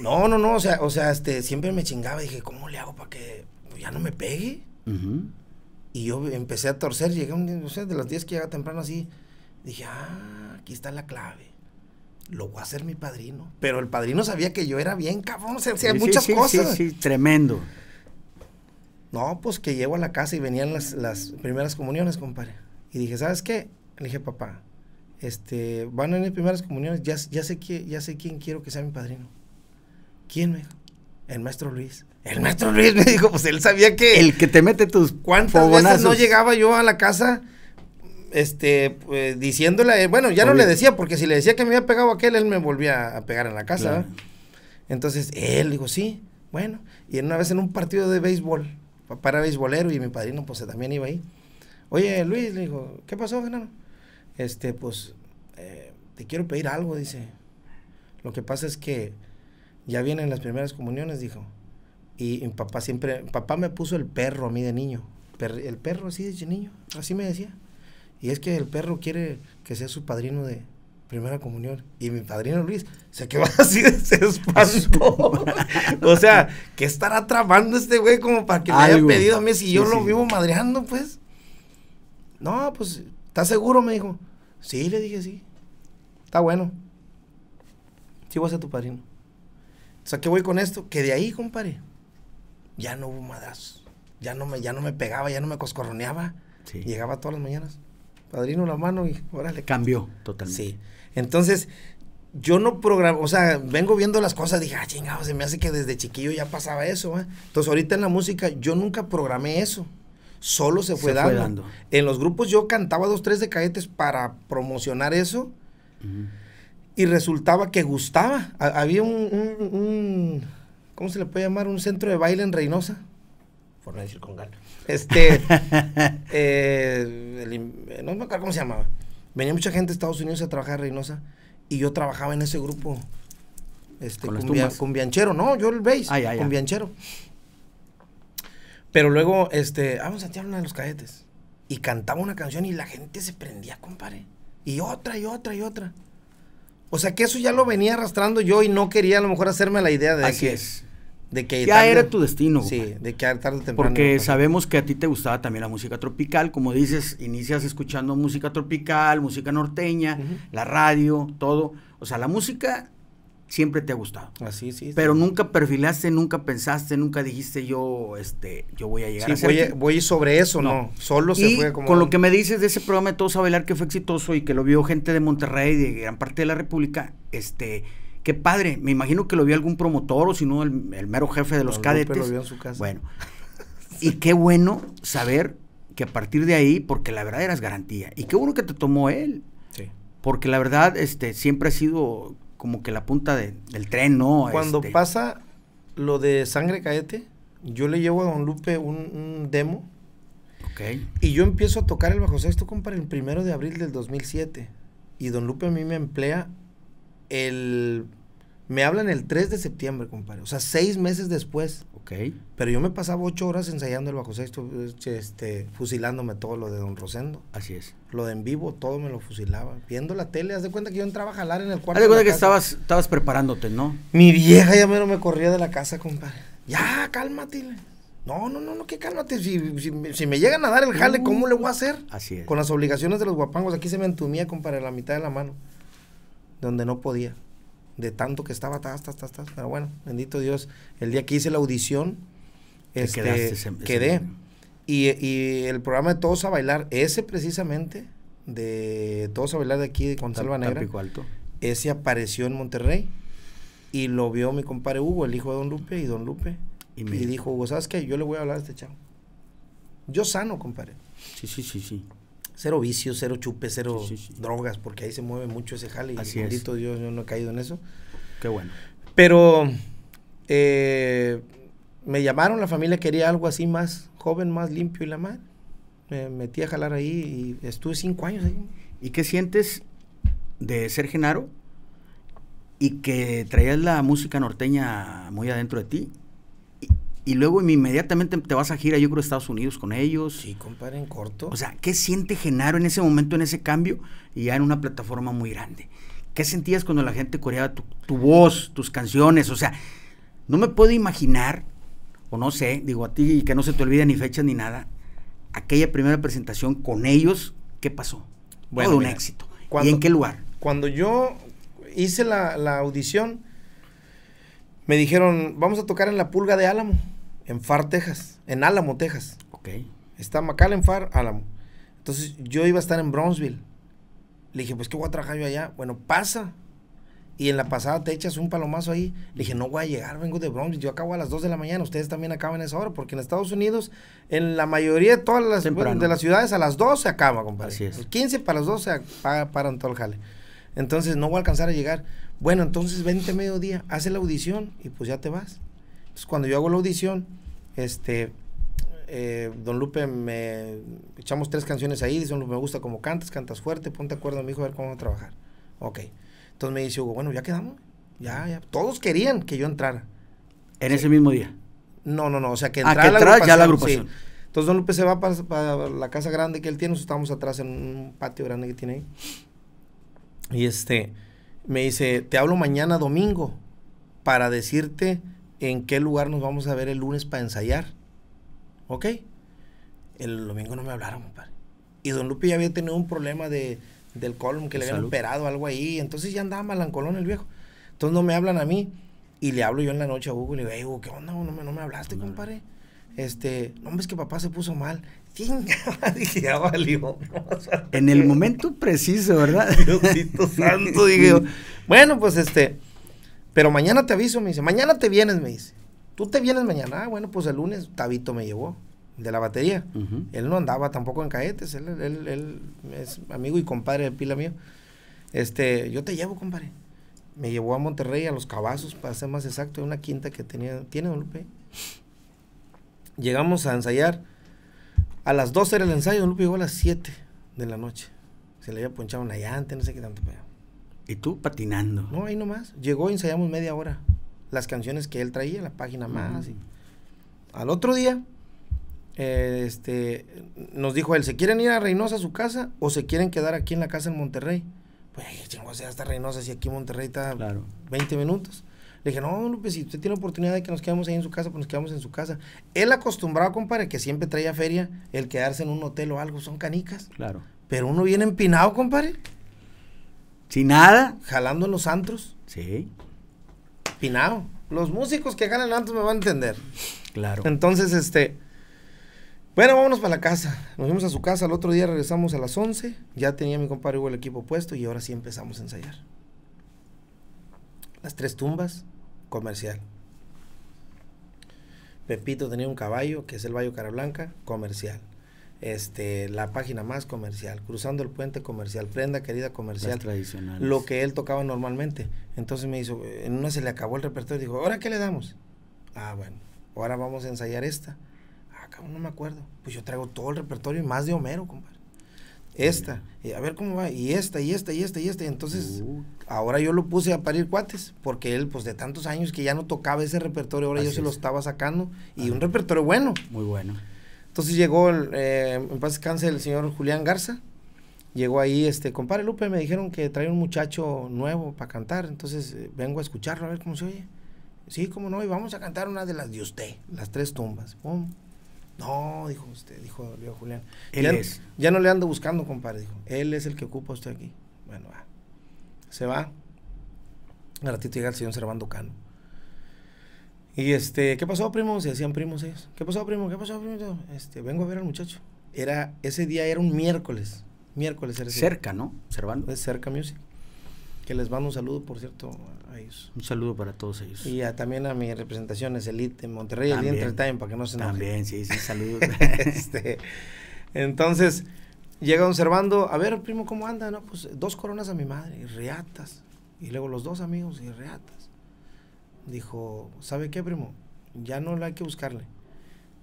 No, no, no, o sea, o sea, este, siempre me chingaba. Dije, ¿cómo le hago para que ya no me pegue? Y yo empecé a torcer, llegué, un, o sea, de las 10 que llega temprano así. Dije, ah, aquí está la clave lo voy a hacer mi padrino. Pero el padrino sabía que yo era bien, cabrón, o sea, muchas cosas. Sí, sí, tremendo. No, pues que llego a la casa y venían las, primeras comuniones, compadre. Y dije, ¿sabes qué? Le dije, papá, este, van a mis primeras comuniones, ya, ya, sé ya sé quién quiero que sea mi padrino. ¿Quién me El maestro Luis. El maestro Luis me dijo, pues él sabía que... El que te mete tus... ¿Cuántas veces no llegaba yo a la casa este, pues, diciéndole, bueno, ya no le decía, porque si le decía que me había pegado aquel, él me volvía a pegar en la casa. Entonces, él dijo, sí, bueno. Y una vez en un partido de béisbol, para beisbolero, y mi padrino, pues también iba ahí. Oye, Luis, le dijo, ¿qué pasó, Genaro? Este, pues, eh, te quiero pedir algo, dice. Lo que pasa es que ya vienen las primeras comuniones, dijo. Y, papá siempre, papá me puso el perro a mí de niño. el perro así de niño, así me decía. Y es que el perro quiere que sea su padrino de primera comunión. Y mi padrino Luis se quedó así de ese o sea, ¿qué estará tramando este güey como para que me haya pedido a mí si yo lo vivo madreando, pues? No, pues, ¿estás seguro? Me dijo. Sí, le dije sí. Está bueno. Sí, voy a ser tu padrino. O sea, ¿qué voy con esto? Que de ahí, compadre, ya no hubo madrazos. Ya no me, ya no me pegaba, ya no me coscorroneaba. Llegaba todas las mañanas padrino la mano y órale. Cambió totalmente. Sí. Entonces, yo no programo, o sea, vengo viendo las cosas, dije, ah, chingado, se me hace que desde chiquillo ya pasaba eso. ¿eh?". Entonces, ahorita en la música, yo nunca programé eso. Solo se fue, se dando. En los grupos yo cantaba dos, tres de cadetes para promocionar eso. Y resultaba que gustaba. había un, ¿cómo se le puede llamar? Un centro de baile en Reynosa. Por no decir con ganas este, eh, no me acuerdo cómo se llamaba. Venía mucha gente de Estados Unidos a trabajar en Reynosa y yo trabajaba en ese grupo. Este, con no, yo el bass, con Bianchero. Pero luego, este, ah, vamos a tirar una de los cadetes. Y cantaba una canción y la gente se prendía, compadre. Y otra, y otra, y otra. O sea que eso ya lo venía arrastrando yo y no quería a lo mejor hacerme la idea de que, es que ya era tu destino. Sí, de que tarde temprano. Porque sabemos que a ti te gustaba también la música tropical. Como dices, inicias escuchando música tropical, música norteña, la radio, todo. O sea, la música siempre te ha gustado. Así, sí. Pero nunca perfilaste, nunca pensaste, nunca dijiste yo, este, yo voy a llegar voy, voy sobre eso, no. Solo se y fue Con lo que me dices de ese programa de Todos a Bailar que fue exitoso y que lo vio gente de Monterrey, y de gran parte de la República, este Qué padre, me imagino que lo vio algún promotor o si no el, mero jefe de los cadetes. su casa. Bueno, y qué bueno saber que a partir de ahí, porque la verdad eras garantía. Y qué bueno que te tomó él. Sí. Porque la verdad, este, siempre ha sido como que la punta del tren, ¿no? Cuando este pasa lo de sangre caete, yo le llevo a Don Lupe un, demo. Ok. Y yo empiezo a tocar el bajo sexto, para el primero de abril del 2007. Y Don Lupe a mí me emplea el me hablan el 3 de septiembre, compadre. O sea, seis meses después. Ok. Pero yo me pasaba ocho horas ensayando el bajo sexto, este, este, fusilándome todo lo de Don Rosendo. Así es. Lo de en vivo, todo me lo fusilaba. Viendo la tele, haz de cuenta que yo entraba a jalar en el cuarto. Haz de cuenta que estabas, preparándote, ¿no? Mi vieja ya menos me corría de la casa, compadre. Ya, cálmate. No, no, no, no, que cálmate. Si, si me llegan a dar el jale, ¿cómo le voy a hacer? Así es. Con las obligaciones de los guapangos. Aquí se me entumía, compadre, la mitad de la mano. Donde no podía de tanto que estaba, tas, tas, tas, Pero bueno, bendito Dios, el día que hice la audición, este, quedé. y, el programa de Todos a Bailar, ese precisamente, de Todos a Bailar de aquí, de Consalva Negra, ese apareció en Monterrey. Y lo vio mi compadre Hugo, el hijo de Don Lupe, y Don Lupe. Y, me... dijo, Hugo, ¿sabes qué? Yo le voy a hablar a este chavo. Yo sano, compadre. Sí, sí, sí, sí cero vicios, cero chupes, cero drogas, porque ahí se mueve mucho ese jale. y bendito Dios, yo no he caído en eso. Qué bueno. Pero eh, me llamaron, la familia quería algo así más joven, más limpio y la madre. Me metí a jalar ahí y estuve cinco años ahí. ¿Y qué sientes de ser Genaro y que traías la música norteña muy adentro de ti y luego inmediatamente te vas a gira, yo creo, a Estados Unidos con ellos. Sí, compadre, en corto. O sea, ¿qué siente Genaro en ese momento, en ese cambio? Y ya en una plataforma muy grande. ¿Qué sentías cuando la gente coreaba tu, voz, tus canciones? O sea, no me puedo imaginar, o no sé, digo a ti, y que no se te olvide ni fechas ni nada, aquella primera presentación con ellos, ¿qué pasó? fue un éxito. ¿Y en qué lugar? Cuando yo hice la, la audición, me dijeron, vamos a tocar en la pulga de Álamo en Far, Texas, en Álamo, Texas. Ok. Está en Far, Álamo. Entonces yo iba a estar en Brownsville. Le dije, pues, ¿qué voy a trabajar yo allá? Bueno, pasa. Y en la pasada te echas un palomazo ahí. Le dije, no voy a llegar, vengo de Brownsville. Yo acabo a las 2 de la mañana. Ustedes también acaban a esa hora. Porque en Estados Unidos, en la mayoría de todas las, de las ciudades, a las 12 se acaba, compadre. Así 15 para las 12, se paran todo el jale. Entonces, no voy a alcanzar a llegar. Bueno, entonces vente a mediodía, hace la audición y pues ya te vas. Entonces, cuando yo hago la audición, este, eh, don Lupe, me echamos tres canciones ahí, dice, me gusta como cantas, cantas fuerte, ponte acuerdo, mi hijo, a ver cómo vamos a trabajar. Ok. Entonces me dice bueno, ya quedamos, ya, ya. Todos querían que yo entrara. ¿En ese mismo día? No, no, no, o sea, que ah, entrara, ya la agrupación. Entonces don Lupe se va para, para, la casa grande que él tiene, nosotros estábamos atrás en un patio grande que tiene ahí. Y este, me dice, te hablo mañana domingo para decirte en qué lugar nos vamos a ver el lunes para ensayar. ¿Ok? El domingo no me hablaron, compadre. Y don Lupe ya había tenido un problema de, del colon que le habían operado algo ahí. Entonces ya andaba malancolón el viejo. Entonces no me hablan a mí. Y le hablo yo en la noche a Hugo y le digo, ¿qué onda? No me, no me hablaste, compadre. Este, no, hombre, es que papá se puso mal. dije, ya valió. en el momento preciso, ¿verdad? Bueno, pues este, pero mañana te aviso, me dice. Mañana te vienes, me dice. Tú te vienes mañana. Ah, bueno, pues el lunes Tabito me llevó, de la batería. Él no andaba tampoco en cahetes Él, es amigo y compadre de pila mío. Este, yo te llevo, compadre. Me llevó a Monterrey, a los cabazos, para ser más exacto, una quinta que tenía. ¿Tiene Don Lupe? Llegamos a ensayar. A las 12 era el ensayo, Don Lupe llegó a las 7 de la noche. Se le había ponchado una llanta, no sé qué tanto, pero ¿Y tú patinando? No, ahí nomás. Llegó y ensayamos media hora. Las canciones que él traía, la página más. Al otro día, este, nos dijo él, ¿se quieren ir a Reynosa a su casa o se quieren quedar aquí en la casa en Monterrey? Pues, chingo, hasta Reynosa, si aquí Monterrey está claro. 20 minutos. Le dije, no, Lupe, si usted tiene oportunidad de que nos quedemos ahí en su casa, pues nos quedamos en su casa. Él acostumbrado, compadre, que siempre traía feria, el quedarse en un hotel o algo, son canicas. Claro. Pero uno viene empinado, compadre. Sin nada. Jalando en los antros. Sí. Pinado. Los músicos que ganan antros me van a entender. Claro. Entonces, este. Bueno, vámonos para la casa. Nos fuimos a su casa. El otro día regresamos a las 11. Ya tenía mi compadre Hugo el equipo puesto y ahora sí empezamos a ensayar. Las tres tumbas, comercial. Pepito tenía un caballo, que es el Valle Carablanca, comercial este, la página más comercial, cruzando el puente comercial, prenda querida comercial, lo que él tocaba normalmente. Entonces me hizo, en una se le acabó el repertorio, dijo, ¿ahora qué le damos? Ah, bueno, ahora vamos a ensayar esta. Ah, cabrón, no me acuerdo. Pues yo traigo todo el repertorio y más de Homero, compadre. Esta, a ver cómo va, y esta, y esta, y esta, y esta. entonces, ahora yo lo puse a parir cuates, porque él, pues de tantos años que ya no tocaba ese repertorio, ahora yo se lo estaba sacando, y un repertorio bueno. Muy bueno. Entonces llegó, el, eh, en paz descanse, el señor Julián Garza. Llegó ahí, este, compadre Lupe, me dijeron que trae un muchacho nuevo para cantar. Entonces eh, vengo a escucharlo, a ver cómo se oye. Sí, cómo no, y vamos a cantar una de las de usted, las tres tumbas. ¡Pum! No, dijo usted, dijo, Julián. ya, no le ando buscando, compadre, dijo. Él es el que ocupa usted aquí. Bueno, va. Se va. un ratito llega el señor Servando Cano. Y este, ¿qué pasó, primo? Se hacían primos ellos. ¿Qué pasó, primo? ¿Qué pasó, primo? Este, vengo a ver al muchacho. Era, ese día era un miércoles. Miércoles era Cerca, ¿no? Observando. Es cerca Music. Que les mando un saludo, por cierto, a ellos. Un saludo para todos ellos. Y también a mis representaciones, Elite en Monterrey, Elite Entertainment, para que no se enojen. También, sí, sí, saludos. Este, entonces, llega observando a ver, primo, ¿cómo anda? No, pues dos coronas a mi madre, y reatas. Y luego los dos amigos, y reatas dijo, ¿sabe qué, primo? Ya no hay que buscarle.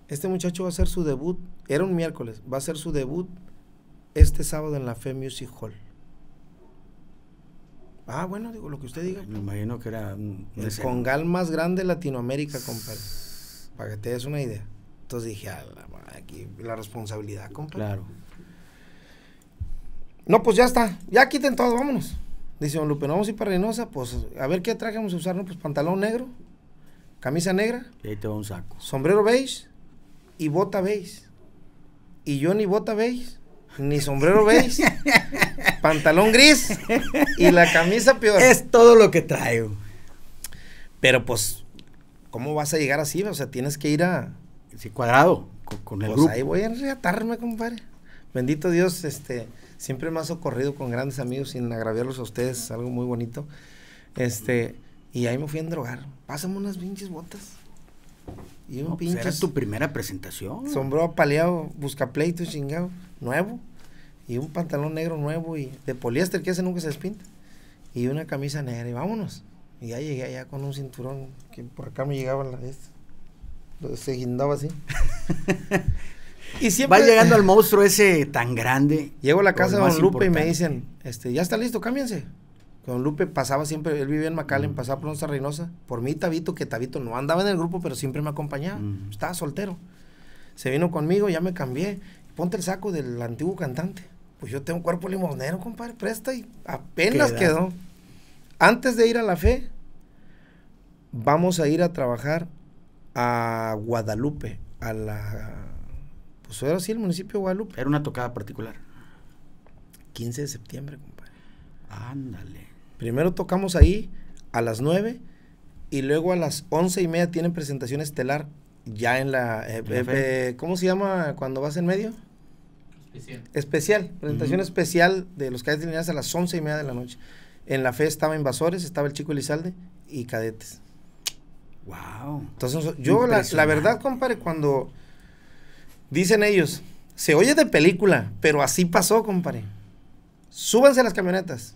Este muchacho va a hacer su debut, era un miércoles, va a hacer su debut este sábado en la Fe Music Hall. Ah, bueno, digo, lo que usted diga. Me imagino que era... el congal más grande de Latinoamérica, compadre. Para que te des una idea. Entonces dije, aquí la responsabilidad, compadre. Claro. No, pues ya está. Ya quiten todo, vámonos. Dice don Lupe, no vamos a ir para Reynosa, pues a ver qué traje vamos a usar, ¿no? Pues pantalón negro, camisa negra. ahí te un saco. Sombrero beige y bota beige. Y yo ni bota beige, ni sombrero beige, pantalón gris y la camisa peor. Es todo lo que traigo. Pero pues, ¿cómo vas a llegar así? O sea, tienes que ir a... Sí, cuadrado, con, el pues ahí voy a reatarme, compadre. Bendito Dios, este... Siempre me has socorrido con grandes amigos sin agraviarlos a ustedes, algo muy bonito. Este, y ahí me fui a drogar. Pásame unas pinches botas. Y un pues, tu primera presentación. Sombró apaleado, busca pleito chingado, nuevo. Y un pantalón negro nuevo y de poliéster que hace nunca se despinta. Y una camisa negra y vámonos. Y ya llegué allá con un cinturón que por acá me llegaba la este. Se guindaba así. y siempre... Va llegando al monstruo ese tan grande. Llego a la casa de Don Lupe y me dicen, este, ya está listo, cámbiense. Don Lupe pasaba siempre, él vivía en Macalen, mm. pasaba por nuestra Reynosa, por mí Tabito, que Tabito no andaba en el grupo, pero siempre me acompañaba, mm. estaba soltero. Se vino conmigo, ya me cambié, ponte el saco del antiguo cantante. Pues yo tengo cuerpo limonero, compadre, presta y apenas quedó. Antes de ir a la fe, vamos a ir a trabajar a Guadalupe, a la pues era así el municipio de Guadalupe. Era una tocada particular. 15 de septiembre, compadre. Ándale. Primero tocamos ahí a las 9 y luego a las once y media tienen presentación estelar ya en la... Eh, eh, eh, ¿Cómo se llama cuando vas en medio? Especial. Especial, presentación especial de los cadetes lineales a las once y media de la noche. En la fe estaba Invasores, estaba el chico Elizalde y cadetes. Wow. Entonces, yo la verdad, compadre, cuando Dicen ellos, se oye de película, pero así pasó, compadre. Súbanse las camionetas.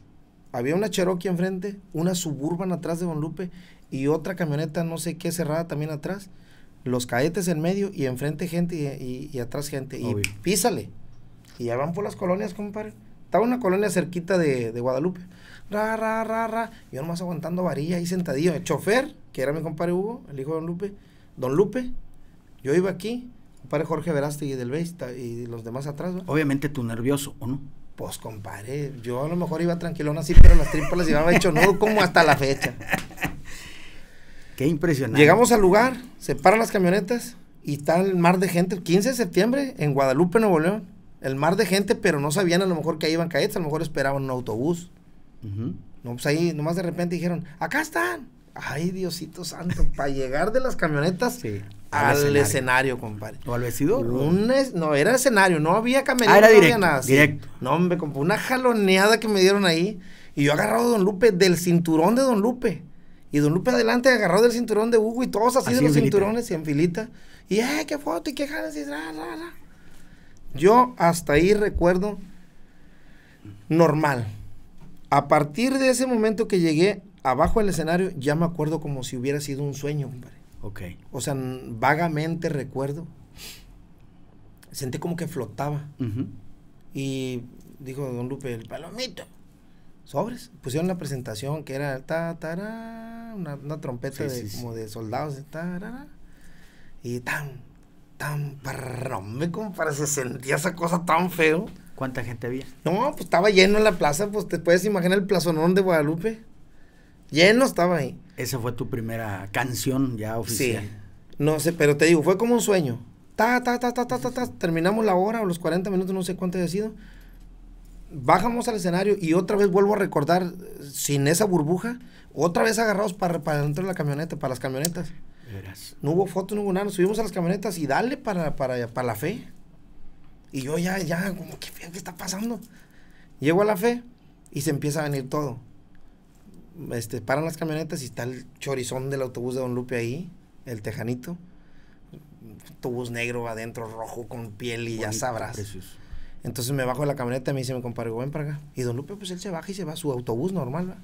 Había una Cherokee enfrente, una Suburban atrás de Don Lupe y otra camioneta no sé qué cerrada también atrás. Los cadetes en medio y enfrente gente y, atrás gente. Y písale. Y ya van por las colonias, compadre. Estaba una colonia cerquita de, de Guadalupe. Ra, ra, ra, ra. Yo nomás aguantando varilla ahí sentadillo. El chofer, que era mi compadre Hugo, el hijo de Don Lupe. Don Lupe, yo iba aquí Compadre Jorge Verástegui del BASE y los demás atrás, Obviamente tú nervioso, ¿o no? Pues compadre, yo a lo mejor iba tranquilón así, pero las tripas las llevaba hecho no como hasta la fecha. Qué impresionante. Llegamos al lugar, se paran las camionetas y está el mar de gente. El 15 de septiembre en Guadalupe, Nuevo León. El mar de gente, pero no sabían a lo mejor que ahí iban caídas, a lo mejor esperaban un autobús. No, pues ahí nomás de repente dijeron, acá están. Ay, Diosito Santo, para llegar de las camionetas sí al, escenario. compadre. O al no, era escenario, no había camerino, ah, directo, nada. No, hombre, una jaloneada que me dieron ahí. Y yo agarrado a Don Lupe del cinturón de Don Lupe. Y Don Lupe adelante agarrado del cinturón de Hugo y todos así, de los cinturones y en filita. Y, ¡eh, qué foto! Y qué jalas. Yo hasta ahí recuerdo normal. A partir de ese momento que llegué abajo del escenario, ya me acuerdo como si hubiera sido un sueño, compadre. Ok. O sea, vagamente recuerdo. Sentí como que flotaba. Y dijo don Lupe, el palomito. Sobres. Pusieron la presentación que era una, trompeta de, como de soldados. y tan, tan, parrón, como para se sentía esa cosa tan feo. ¿Cuánta gente había? No, pues estaba lleno en la plaza, pues te puedes imaginar el plazonón de Guadalupe. Lleno estaba ahí. Esa fue tu primera canción ya oficial. Sí. No sé, pero te digo, fue como un sueño. Ta, ta, ta, ta, ta, ta, Terminamos la hora o los 40 minutos, no sé cuánto haya sido. Bajamos al escenario y otra vez vuelvo a recordar, sin esa burbuja, otra vez agarrados para, para dentro de la camioneta, para las camionetas. No hubo fotos, no hubo nada. subimos a las camionetas y dale para, para, para la fe. Y yo ya, ya, como, ¿qué, ¿qué está pasando? Llego a la fe y se empieza a venir todo este, paran las camionetas y está el chorizón del autobús de Don Lupe ahí, el tejanito. Autobús negro adentro, rojo, con piel y ya sabrás. Entonces me bajo de la camioneta y me dice mi compadre, ven para acá. Y Don Lupe, pues él se baja y se va a su autobús normal,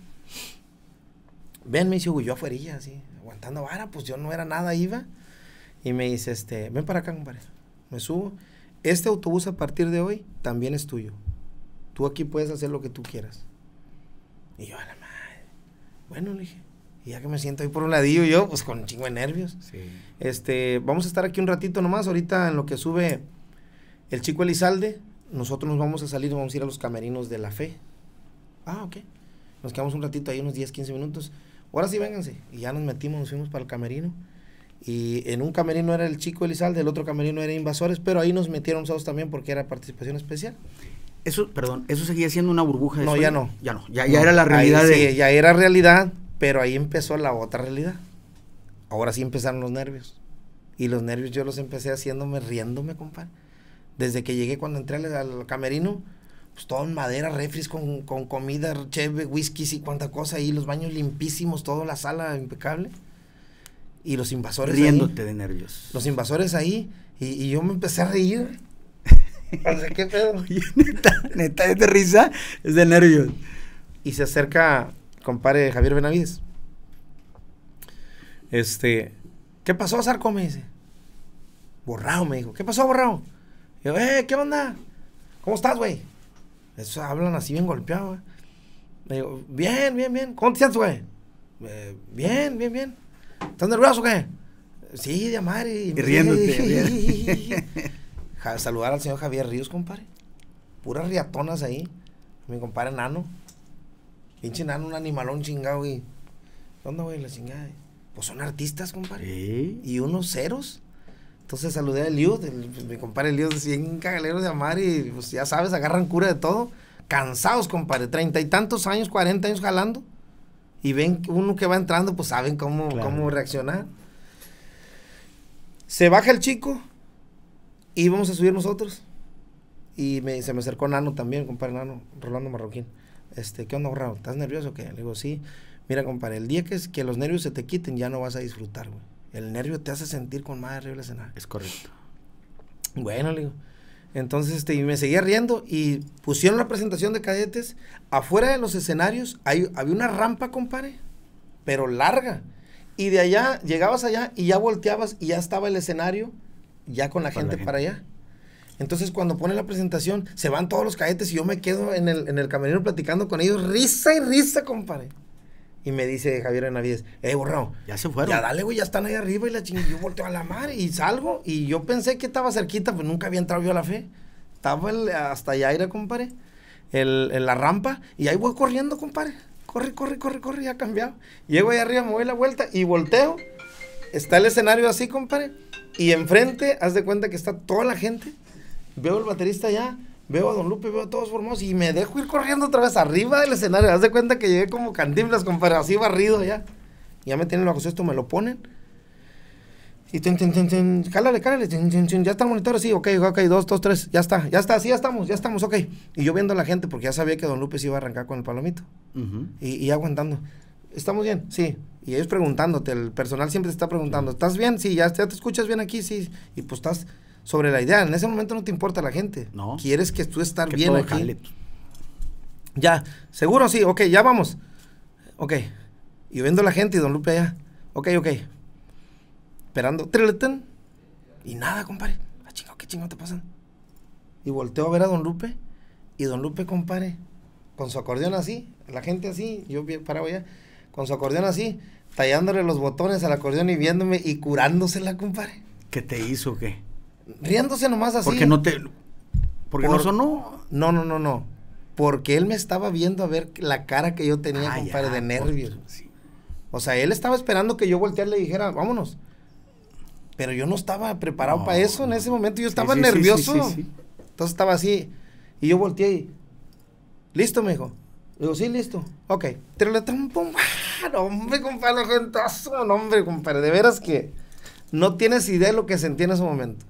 Ven, me dice, yo afuerilla, así, aguantando vara, pues yo no era nada, iba. Y me dice, este, ven para acá, compadre. Me subo. Este autobús a partir de hoy también es tuyo. Tú aquí puedes hacer lo que tú quieras. Y yo, bueno, le dije, y ya que me siento ahí por un ladillo yo, pues con un chingo de nervios. Sí. Este, vamos a estar aquí un ratito nomás, ahorita en lo que sube el chico Elizalde, nosotros nos vamos a salir, vamos a ir a los camerinos de la fe. Ah, ok. Nos quedamos un ratito ahí, unos 10, 15 minutos. Ahora sí, vénganse. Y ya nos metimos, nos fuimos para el camerino. Y en un camerino era el chico Elizalde, el otro camerino era Invasores, pero ahí nos metieron nosotros también porque era participación especial. Eso, perdón, eso seguía siendo una burbuja No, ya no. Ya no, ya, ya era la realidad. de... ya era realidad, pero ahí empezó la otra realidad. Ahora sí empezaron los nervios. Y los nervios yo los empecé haciéndome, riéndome, compadre. Desde que llegué, cuando entré al, camerino, pues todo en madera, refris con, comida, cheve, whisky y cuánta cosa, y los baños limpísimos, toda la sala impecable. Y los invasores. Riéndote de nervios. Los invasores ahí, y yo me empecé a reír ¿qué neta, neta, es de risa, es de nervios. Y se acerca, compadre Javier Benavides. Este, ¿qué pasó, Zarco? Me dice. Borrado, me dijo. ¿Qué pasó, borrado? Y yo, eh, ¿qué onda? ¿Cómo estás, güey? Eso hablan así bien golpeado, güey. Me digo, bien, bien, bien. ¿Cómo te sientes, güey? Eh, bien, bien, bien. ¿Estás nervioso, güey? Sí, de amar. Y, y riéndote. saludar al señor Javier Ríos, compadre. Puras riatonas ahí. Mi compadre Nano. Pinche Nano, un animalón chingado, güey. ¿Dónde, güey? La chingada. Pues son artistas, compadre. Y unos ceros. Entonces saludé a Liu pues, mi compadre Eliud, cien cagalero de amar y pues ya sabes, agarran cura de todo. Cansados, compadre, treinta y tantos años, cuarenta años jalando. Y ven uno que va entrando, pues saben cómo, cómo reaccionar. Se baja el chico, y íbamos a subir nosotros. Y me, se me acercó Nano también, compadre Nano, Rolando Marroquín. Este, ¿qué onda, Raúl? ¿Estás nervioso o qué? Le digo, sí. Mira, compadre, el día que, que los nervios se te quiten, ya no vas a disfrutar, güey. El nervio te hace sentir con más horrible escenario. Es correcto. Bueno, le digo. Entonces, este, y me seguía riendo y pusieron la presentación de cadetes. Afuera de los escenarios hay, había una rampa, compadre, pero larga. Y de allá, llegabas allá y ya volteabas y ya estaba el escenario ya con la gente para allá. Entonces, cuando pone la presentación, se van todos los cadetes y yo me quedo en el, en camerino platicando con ellos, risa y risa, compadre. Y me dice Javier Benavides, eh, borrao, Ya se fueron. Ya dale, güey, ya están ahí arriba y la chingada. Yo volteo a la mar y salgo. Y yo pensé que estaba cerquita, pues nunca había entrado yo a la fe. Estaba hasta allá, era, compadre, el, en la rampa. Y ahí voy corriendo, compadre. Corre, corre, corre, corre, ya cambiado. Llego ahí arriba, me doy la vuelta y volteo. Está el escenario así, compadre y enfrente, haz de cuenta que está toda la gente. Veo el baterista allá, veo a Don Lupe, veo a todos formados y me dejo ir corriendo otra vez arriba del escenario. Haz de cuenta que llegué como con compadre, así barrido ya. Ya me tienen lo esto, me lo ponen. Y ten, ten, ten, ten, cálale, cálale, ten, ten, ya está el monitor, sí, ok, ok, dos, dos, tres, ya está, ya está, sí, ya estamos, ya estamos, ok. Y yo viendo a la gente, porque ya sabía que Don Lupe se iba a arrancar con el palomito. y, y aguantando. ¿Estamos bien? Sí. Y ellos preguntándote, el personal siempre te está preguntando, ¿estás bien? Sí, ya, te escuchas bien aquí, sí. Y pues estás sobre la idea. En ese momento no te importa la gente. No. Quieres que tú estar bien aquí. Pues. Ya, seguro sí, ok, ya vamos. Ok. Y viendo la gente y don Lupe allá. Ok, ok. Esperando. Treletan. Y nada, compadre. Ah, chingo, qué chingo te pasan. Y volteo a ver a don Lupe. Y don Lupe, compadre, con su acordeón así, la gente así, yo paraba allá con su acordeón así, tallándole los botones al acordeón y viéndome y curándosela, compadre. ¿Qué te hizo qué? Riéndose nomás así. Porque no te. Porque no sonó. No, no, no, no. Porque él me estaba viendo a ver la cara que yo tenía, ah, compadre, de nervios. O sea, él estaba esperando que yo volteara y le dijera, vámonos. Pero yo no estaba preparado para eso en ese momento. Yo estaba nervioso. Entonces estaba así. Y yo volteé y. Listo, me dijo digo, sí, listo. Ok. un pum. hombre, compadre, gentazo. No, hombre, compadre. De veras que no tienes idea de lo que sentí en ese momento.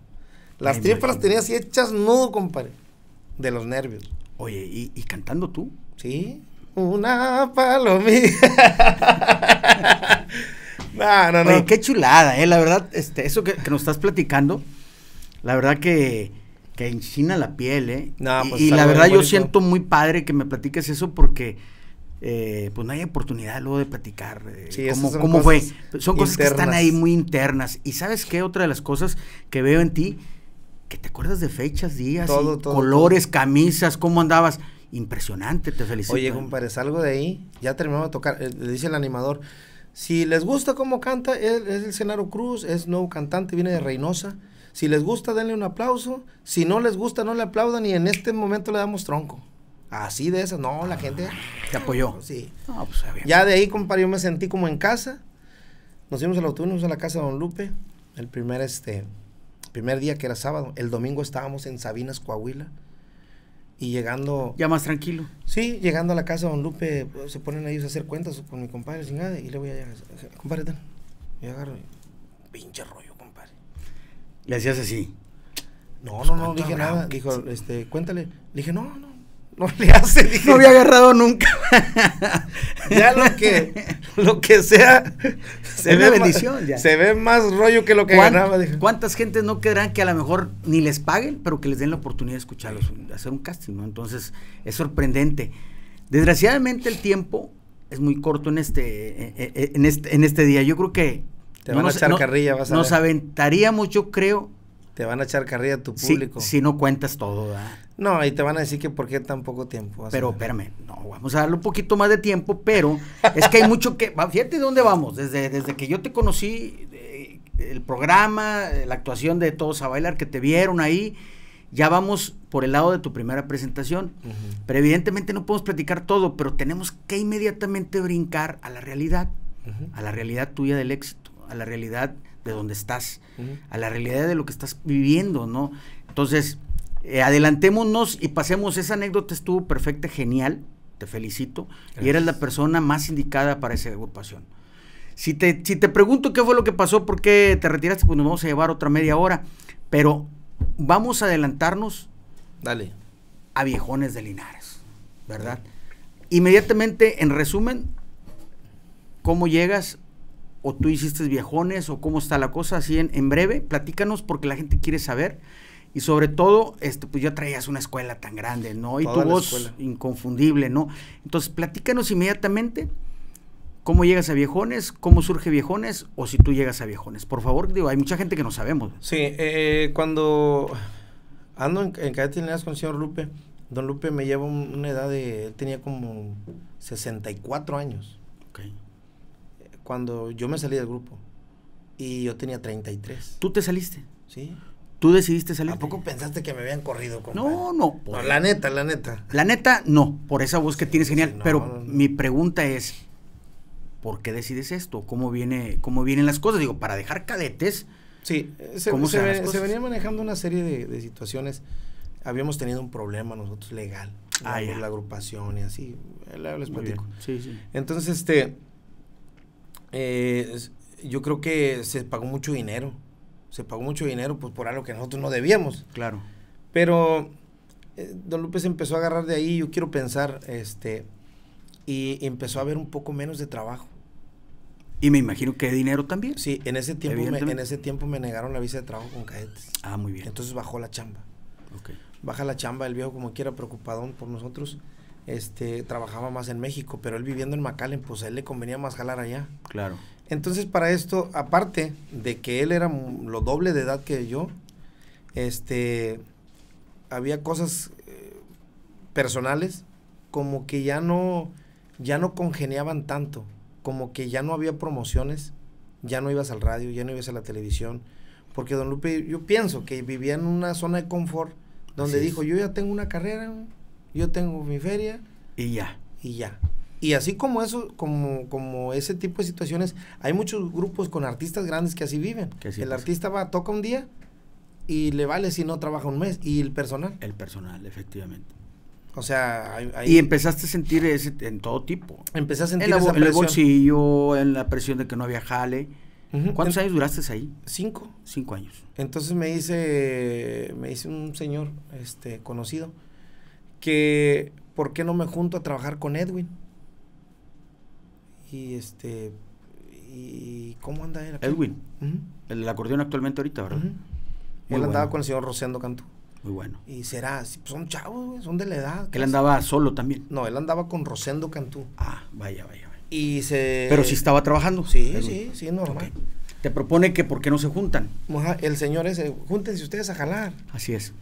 Las tripas las tenía así hechas nudo, compadre. De los nervios. Oye, ¿y, cantando tú? Sí. Una palomita. no, no, no. qué chulada, eh. La verdad, este, eso que, que nos estás platicando, la verdad que que enchina la piel, ¿eh? Pues, y, la verdad yo siento muy padre que me platiques eso porque eh, pues no hay oportunidad luego de platicar Como, eh, cómo, fue. Son cosas que están ahí muy internas. Y sabes qué, otra de las cosas que veo en ti, que te acuerdas de fechas, días, colores, camisas, cómo andabas. Impresionante, te felicito. Oye, compadre, algo de ahí, ya terminamos de tocar, eh, le dice el animador, si les gusta cómo canta, es el Cenaro Cruz, es nuevo cantante, viene de Reynosa. Si les gusta, denle un aplauso. Si no les gusta, no le aplaudan y en este momento le damos tronco. Así de esas, no, la gente... Ah, ¿Te apoyó? Sí. Pues, ya de ahí, compadre, yo me sentí como en casa. Nos fuimos al autobús, nos fuimos a la casa de Don Lupe. El primer, este, primer día que era sábado. El domingo estábamos en Sabinas, Coahuila. Y llegando... Ya más tranquilo. Sí, llegando a la casa de Don Lupe, pues, se ponen ellos a hacer cuentas con mi compadre, sin nada. Y le voy a... Compadre, ten. Y agarro, pinche rollo. Le hacías así. No, pues, no, no, dije nada. Dijo, este, cuéntale. Le dije, no, no, no le hace. no había agarrado nunca. ya lo que, lo que sea. Se ve bendición más, Se ve más rollo que lo que ganaba. ¿Cuántas gentes no querrán que a lo mejor ni les paguen, pero que les den la oportunidad de escucharlos, hacer un casting, Entonces, es sorprendente. Desgraciadamente el tiempo es muy corto en este, en este, en este día. Yo creo que te van a echar carrilla, vas a Nos aventaríamos, yo creo. Te van a echar carrilla a tu público. Si, no cuentas todo, ¿verdad? No, y te van a decir que por qué tan poco tiempo. Pero espérame, no, vamos a darle un poquito más de tiempo, pero es que hay mucho que... Fíjate de dónde vamos, desde, desde que yo te conocí, eh, el programa, la actuación de Todos a Bailar que te vieron ahí, ya vamos por el lado de tu primera presentación. Pero evidentemente no podemos platicar todo, pero tenemos que inmediatamente brincar a la realidad, a la realidad tuya del ex a la realidad de donde estás, a la realidad de lo que estás viviendo, ¿no? Entonces, eh, adelantémonos y pasemos, esa anécdota estuvo perfecta, genial, te felicito, y eres la persona más indicada para esa agrupación. Si te, si te pregunto qué fue lo que pasó, por qué te retiraste, pues nos vamos a llevar otra media hora, pero vamos a adelantarnos. Dale. A viejones de Linares, ¿verdad? Inmediatamente, en resumen, ¿cómo llegas o tú hiciste viejones, o cómo está la cosa, así en, breve, platícanos porque la gente quiere saber. Y sobre todo, este, pues ya traías una escuela tan grande, ¿no? Y tu voz inconfundible, ¿no? Entonces, platícanos inmediatamente cómo llegas a Viejones, cómo surge Viejones, o si tú llegas a Viejones. Por favor, digo, hay mucha gente que no sabemos. Sí, eh, cuando ando en, en con el señor Lupe, don Lupe me lleva una edad de, tenía como 64 años cuando yo me salí del grupo. Y yo tenía 33. ¿Tú te saliste? Sí. ¿Tú decidiste salir? poco pensaste que me habían corrido? con No, no, La neta, la neta. La neta, no. Por esa voz que tienes genial. pero mi pregunta es, ¿por qué decides esto? ¿Cómo, viene, cómo vienen las cosas? Digo, para dejar cadetes. Sí, se, venía manejando una serie de, situaciones. Habíamos tenido un problema nosotros legal. Ah, la, la agrupación y así. Les Sí, sí. Entonces, este eh, yo creo que se pagó mucho dinero. Se pagó mucho dinero pues por algo que nosotros no debíamos. Claro. Pero eh, Don López empezó a agarrar de ahí, yo quiero pensar, este, y empezó a haber un poco menos de trabajo. Y me imagino que dinero también. Sí, en ese tiempo me, en ese tiempo me negaron la visa de trabajo con cadetes. Ah, muy bien. Entonces bajó la chamba. Baja la chamba, el viejo como quiera preocupado por nosotros este, trabajaba más en México, pero él viviendo en McAllen, pues a él le convenía más jalar allá. Claro. Entonces, para esto, aparte de que él era lo doble de edad que yo, este, había cosas eh, personales como que ya no, ya no congeniaban tanto, como que ya no había promociones, ya no ibas al radio, ya no ibas a la televisión, porque don Lupe, yo pienso que vivía en una zona de confort donde dijo, yo ya tengo una carrera, yo tengo mi feria. Y ya. Y ya. Y así como eso, como, como ese tipo de situaciones, hay muchos grupos con artistas grandes que así viven. el artista va, toca un día y le vale si no trabaja un mes. ¿Y el personal? El personal, efectivamente. O sea, y empezaste a sentir ese en todo tipo. empezaste a sentir en, en el bolsillo, en la presión de que no había jale. ¿Cuántos años duraste ahí? Cinco. Cinco años. Entonces me dice, me dice un señor, este, conocido, que ¿por qué no me junto a trabajar con Edwin? Y este, ¿y cómo anda él? Edwin, el acordeón actualmente ahorita, ¿verdad? Él andaba con el señor Rosendo Cantú. Muy bueno. Y será, pues, son chavos, son de la edad. ¿Que él andaba solo también? No, él andaba con Rosendo Cantú. Ah, vaya, vaya, vaya. Y se... Pero si estaba trabajando. Sí, sí, sí, normal. Te propone que por qué no se juntan. El señor ese, júntense ustedes a jalar. Así es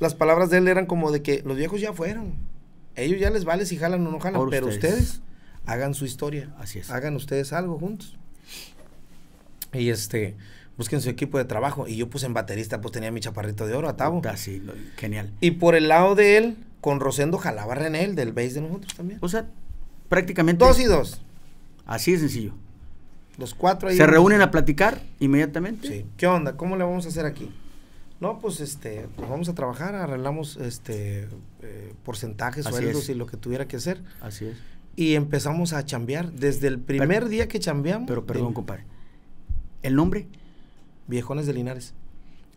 las palabras de él eran como de que los viejos ya fueron. Ellos ya les vale si jalan o no jalan, pero ustedes. hagan su historia. Así es. Hagan ustedes algo juntos. Y este, busquen su equipo de trabajo. Y yo puse en baterista pues tenía mi chaparrito de oro, a Atavo. Así, genial. Y por el lado de él, con Rosendo jalaba René, el del bass de nosotros también. O sea, prácticamente. Dos y dos. Así de sencillo. Los cuatro ahí. Se reúnen a platicar inmediatamente. Sí. ¿Qué onda? ¿Cómo le vamos a hacer aquí? No, pues este, pues, vamos a trabajar, arreglamos este eh, porcentajes, sueldos y lo que tuviera que hacer. Así es. Y empezamos a chambear desde el primer día que chambeamos. Pero perdón, compadre. ¿El nombre? Viejones de Linares.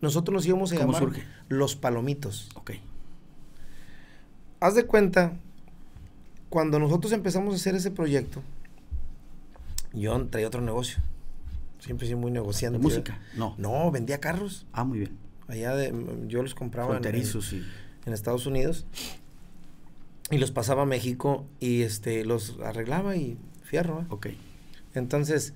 Nosotros nos íbamos a llamar Los Palomitos. Ok. Haz de cuenta, cuando nosotros empezamos a hacer ese proyecto, yo traía otro negocio. Siempre soy muy negociando música? No. No, vendía carros. Ah, muy bien allá de, mm, yo los compraba en, Estados Unidos y los pasaba a México y este los arreglaba y fierro. ¿eh? Entonces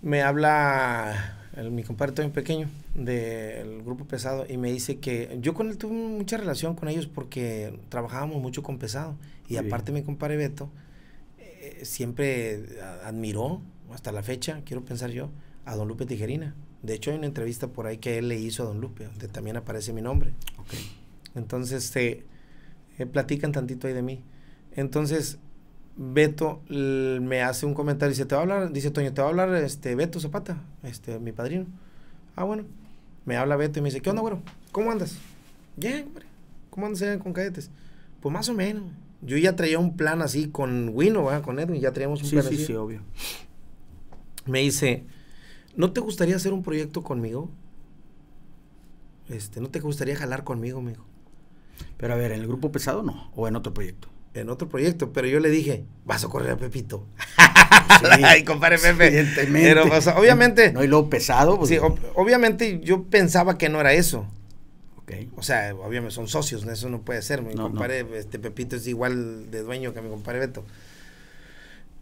me habla mi compadre también pequeño del grupo pesado y me dice que yo con él tuve mucha relación con ellos porque trabajábamos mucho con pesado y aparte mi compadre Beto eh, siempre admiró hasta la fecha, quiero pensar yo, a don Lupe Tijerina. De hecho, hay una entrevista por ahí que él le hizo a Don Lupe, donde también aparece mi nombre. Entonces, este, eh, platican tantito ahí de mí. Entonces, Beto me hace un comentario, y dice, te va a hablar, dice Toño, te va a hablar este Beto Zapata, este, mi padrino. Ah, bueno. Me habla Beto y me dice, ¿qué onda, güero? ¿Cómo andas? Bien, hombre. ¿Cómo andas con cadetes? Pues más o menos. Yo ya traía un plan así con Wino, ¿verdad? con Edwin, ya traíamos un sí, plan sí, Sí, sí, obvio. Me dice, ¿No te gustaría hacer un proyecto conmigo? Este, ¿No te gustaría jalar conmigo, amigo? Pero a ver, ¿en el grupo pesado no? ¿O en otro proyecto? En otro proyecto, pero yo le dije, vas a correr a Pepito. Ay, compadre Pepe. Pero, pues, obviamente. No, y luego pesado. Pues, sí, obviamente yo pensaba que no era eso. Okay. O sea, obviamente son socios, eso no puede ser. Mi compadre Este, Pepito es igual de dueño que mi compadre Beto.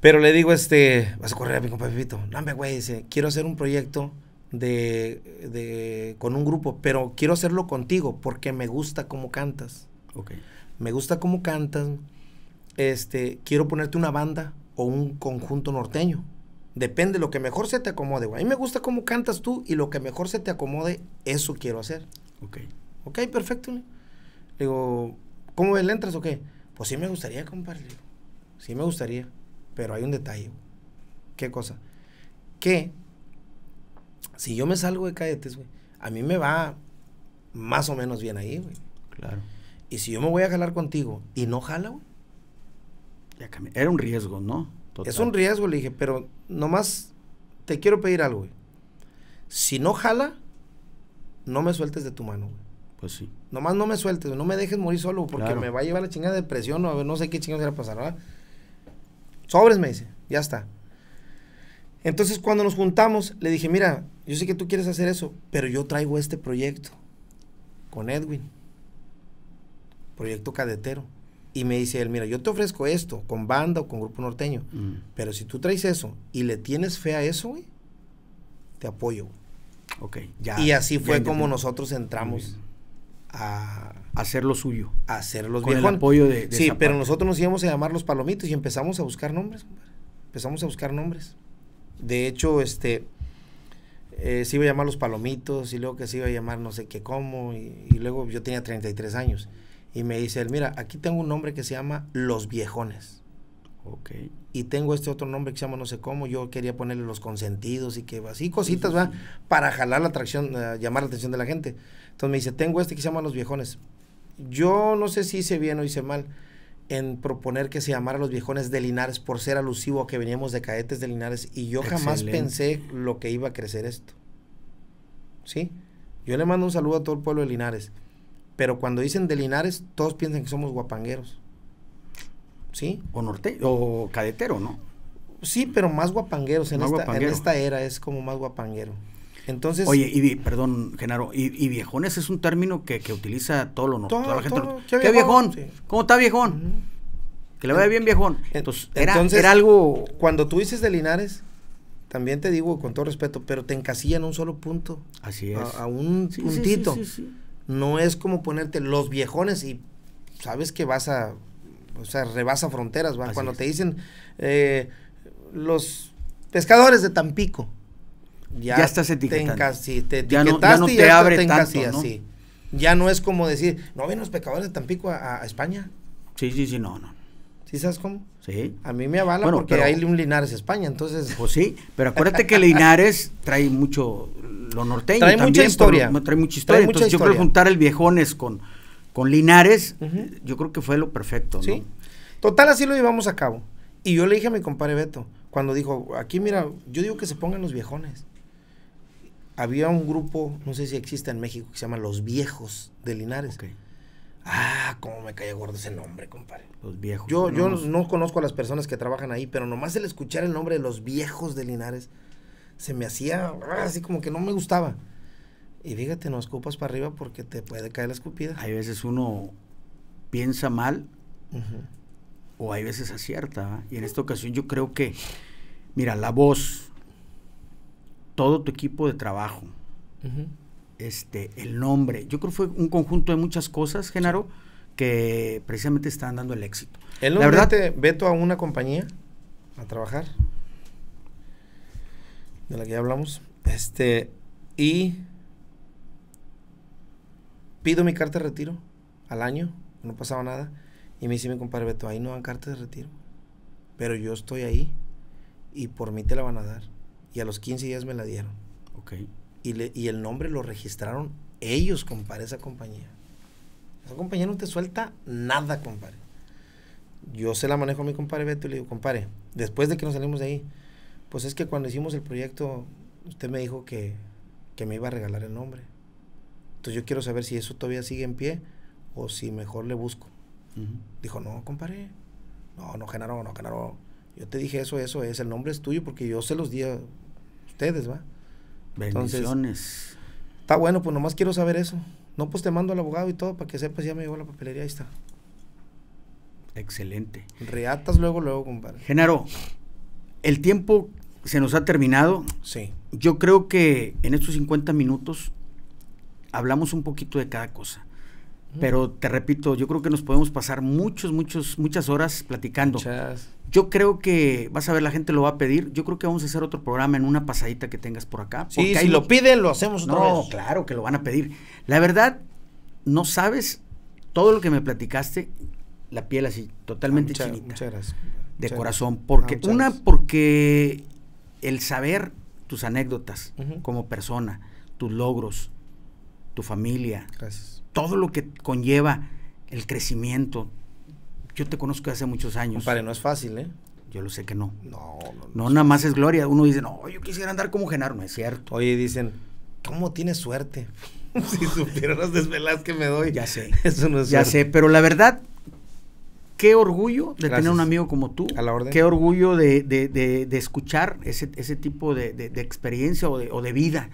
Pero le digo, este, vas a correr a mi compa Pepito. No, güey, dice, quiero hacer un proyecto de, de, con un grupo, pero quiero hacerlo contigo porque me gusta cómo cantas. Ok. Me gusta cómo cantas. Este, quiero ponerte una banda o un conjunto norteño. Depende lo que mejor se te acomode, güey. A mí me gusta cómo cantas tú y lo que mejor se te acomode, eso quiero hacer. Ok. Ok, perfecto. Le digo, ¿cómo le entras o qué? Pues sí me gustaría, compadre. Sí me gustaría. Pero hay un detalle. ¿Qué cosa? Que si yo me salgo de cadetes, güey, a mí me va más o menos bien ahí, güey. Claro. Y si yo me voy a jalar contigo y no jala, güey. Era un riesgo, ¿no? Es un riesgo, le dije, pero nomás te quiero pedir algo, güey. Si no jala, no me sueltes de tu mano, güey. Pues sí. Nomás no me sueltes, no me dejes morir solo, porque me va a llevar la chingada de depresión o no sé qué chingada va a pasar, ¿verdad? Sobres, me dice, ya está. Entonces, cuando nos juntamos, le dije, mira, yo sé que tú quieres hacer eso, pero yo traigo este proyecto con Edwin, proyecto cadetero. Y me dice él, mira, yo te ofrezco esto con banda o con grupo norteño, mm. pero si tú traes eso y le tienes fe a eso, te apoyo. Ok. Ya, y así fue como nosotros entramos a hacer lo suyo. A hacer los Con el apoyo de, Sí, pero nosotros nos íbamos a llamar los palomitos y empezamos a buscar nombres. Empezamos a buscar nombres. De hecho, este eh, se iba a llamar los palomitos y luego que se iba a llamar no sé qué cómo y, luego yo tenía 33 años y me dice él, mira, aquí tengo un nombre que se llama Los Viejones. Ok. Y tengo este otro nombre que se llama no sé cómo, yo quería ponerle los consentidos y que así cositas, va Para jalar la atracción, eh, llamar la atención de la gente. Entonces me dice, tengo este que se llama Los Viejones. Yo no sé si hice bien o hice mal en proponer que se llamara Los Viejones de Linares por ser alusivo a que veníamos de cadetes de Linares y yo jamás pensé lo que iba a crecer esto. ¿Sí? Yo le mando un saludo a todo el pueblo de Linares, pero cuando dicen de Linares todos piensan que somos guapangueros. ¿Sí? O norte o cadetero, ¿no? Sí, pero más guapangueros en, esta, en esta era es como más guapanguero. Entonces, Oye, y perdón, Genaro, y, viejones es un término que, utiliza todo lo normal. ¿Qué, viejón? ¿Cómo está viejón? Que le vaya bien viejón. Entonces, era, Entonces, algo. Cuando tú dices de Linares, también te digo con todo respeto, pero te encasillan en un solo punto. Así es. A, un sí, puntito. no es como ponerte los viejones y sabes que vas a. O sea, rebasa fronteras, ¿va? Cuando te dicen eh, los pescadores de Tampico ya, estás etiquetando. ya, no, ya te, abre tanto, Ya no es como decir, no vienen los pecadores de Tampico a, España. Sí, sí, sí, no, no. ¿Sí sabes cómo? Sí. A mí me avala porque hay un Linares España, entonces. Pues sí, pero acuérdate que Linares trae mucho lo norteño trae mucha historia. trae mucha historia. entonces yo creo juntar el Viejones con, con Linares, yo creo que fue lo perfecto, Sí. Total, así lo llevamos a cabo. Y yo le dije a mi compadre Beto, cuando dijo, aquí mira, yo digo que se pongan los viejones había un grupo, no sé si existe en México, que se llama Los Viejos de Linares. Ah, cómo me cae gordo ese nombre, compadre. Los viejos. Yo, no, yo no, conozco a las personas que trabajan ahí, pero nomás el escuchar el nombre de los viejos de Linares se me hacía ah, así como que no me gustaba. Y fíjate, no escupas para arriba porque te puede caer la escupida. Hay veces uno piensa mal o hay veces acierta. Y en esta ocasión yo creo que, mira, la voz, todo tu equipo de trabajo, este, el nombre. Yo creo que fue un conjunto de muchas cosas, Genaro, que precisamente están dando el éxito. ¿El La verdad, te veto a una compañía a trabajar? De la que ya hablamos. Este, y pido mi carta de retiro al año, no pasaba nada. Y me dice mi compadre Beto, ahí no dan carta de retiro. Pero yo estoy ahí y por mí te la van a dar y a los 15 días me la dieron. Ok. Y, le, y el nombre lo registraron ellos, compadre, esa compañía. Esa compañía no te suelta nada, compadre. Yo se la manejo a mi compadre Beto y le digo, compadre, después de que nos salimos de ahí, pues es que cuando hicimos el proyecto, usted me dijo que, que me iba a regalar el nombre. Entonces yo quiero saber si eso todavía sigue en pie o si mejor le busco. Dijo, no, compadre. No, no, Genaro, no, Genaro yo te dije eso, eso es, el nombre es tuyo porque yo se los di a ustedes, ¿va? Bendiciones. está bueno, pues nomás quiero saber eso. No, pues te mando al abogado y todo para que sepas, ya me llegó la papelería, ahí está. Excelente. Reatas luego, luego, compadre. Genaro, el tiempo se nos ha terminado. Sí. Yo creo que en estos 50 minutos hablamos un poquito de cada cosa. Pero te repito, yo creo que nos podemos pasar muchos, muchos, muchas horas platicando. Muchas. Yo creo que, vas a ver, la gente lo va a pedir. Yo creo que vamos a hacer otro programa en una pasadita que tengas por acá. Sí, si lo piden, lo hacemos otra no, claro que lo van a pedir. La verdad, no sabes todo lo que me platicaste, la piel así, totalmente ah, chinita. Muchas gracias. De corazón. Porque, ah, una, porque el saber tus anécdotas como persona, tus logros, tu familia. Gracias todo lo que conlleva el crecimiento. Yo te conozco hace muchos años. vale no es fácil, ¿eh? Yo lo sé que no. No, no. No, no nada más es gloria. Uno dice, no, yo quisiera andar como Genaro, es cierto. Oye, dicen, ¿cómo tienes suerte? si supieras las desveladas que me doy. Ya sé. Eso no es Ya sé, pero la verdad, qué orgullo de tener un amigo como tú. A la orden. Qué orgullo de, de, de, escuchar ese, ese tipo de, experiencia o de, o de vida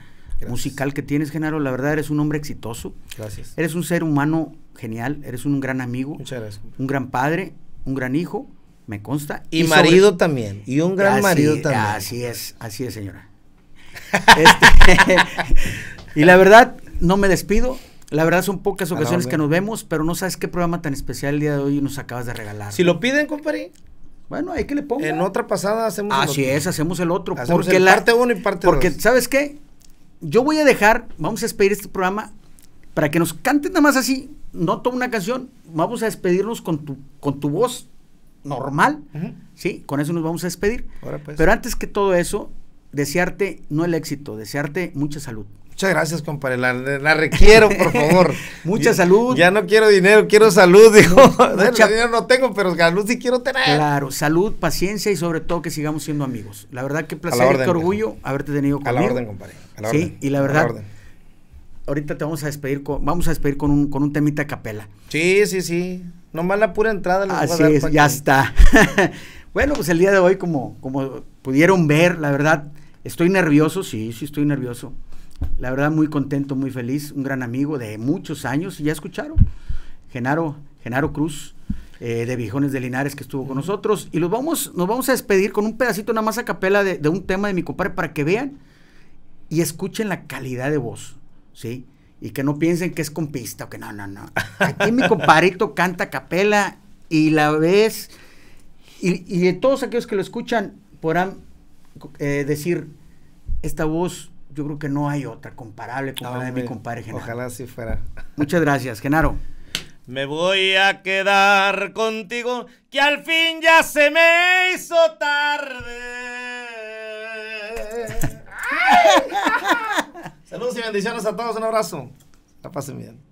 musical que tienes, Genaro. La verdad, eres un hombre exitoso. Gracias. Eres un ser humano genial, eres un gran amigo. Muchas gracias. Un gran padre, un gran hijo, me consta. Y, marido también, y un gran marido también. Así es, así es, señora. Este, y la verdad, no me despido. La verdad son pocas ocasiones que nos vemos, pero no sabes qué programa tan especial el día de hoy nos acabas de regalar. Si lo piden, compadre. Bueno, hay que le ponga. En otra pasada hacemos Así es, hacemos el otro. porque el parte uno y parte dos. Porque, ¿sabes qué? yo voy a dejar, vamos a despedir este programa para que nos canten nada más así, no toda una canción, vamos a despedirnos con tu, con tu voz normal, ¿sí? Con eso nos vamos a despedir. Pues. Pero antes que todo eso, desearte no el éxito, desearte mucha salud. Muchas gracias, compadre. La, requiero, por favor. Mucha salud. Ya no quiero dinero, quiero salud, dijo. dinero no tengo, pero salud sí quiero tener. Claro, salud, paciencia y sobre todo que sigamos siendo amigos. La verdad, qué placer y qué orgullo haberte tenido conmigo. A la orden, compadre. sí, y la verdad. ahorita te vamos a despedir con, vamos a despedir con un, con un temita capela. Sí, sí, sí. Nomás la pura entrada Así es, ya está. bueno, pues el día de hoy, como, como pudieron ver, la verdad, estoy nervioso, sí, sí estoy nervioso. La verdad, muy contento, muy feliz, un gran amigo de muchos años, ya escucharon, Genaro, Genaro Cruz, eh, de Vijones de Linares, que estuvo con nosotros. Y los vamos, nos vamos a despedir con un pedacito una masa a capela de, un tema de mi compadre para que vean y escuchen la calidad de voz, ¿sí? Y que no piensen que es compista o que no, no, no. Aquí mi compadrito canta capela y la ves. Y, todos aquellos que lo escuchan podrán eh, decir, esta voz yo creo que no hay otra comparable con la de mi compadre Genaro. Ojalá así fuera. Muchas gracias, Genaro. Me voy a quedar contigo, que al fin ya se me hizo tarde. Saludos y bendiciones a todos, un abrazo. La pasen bien.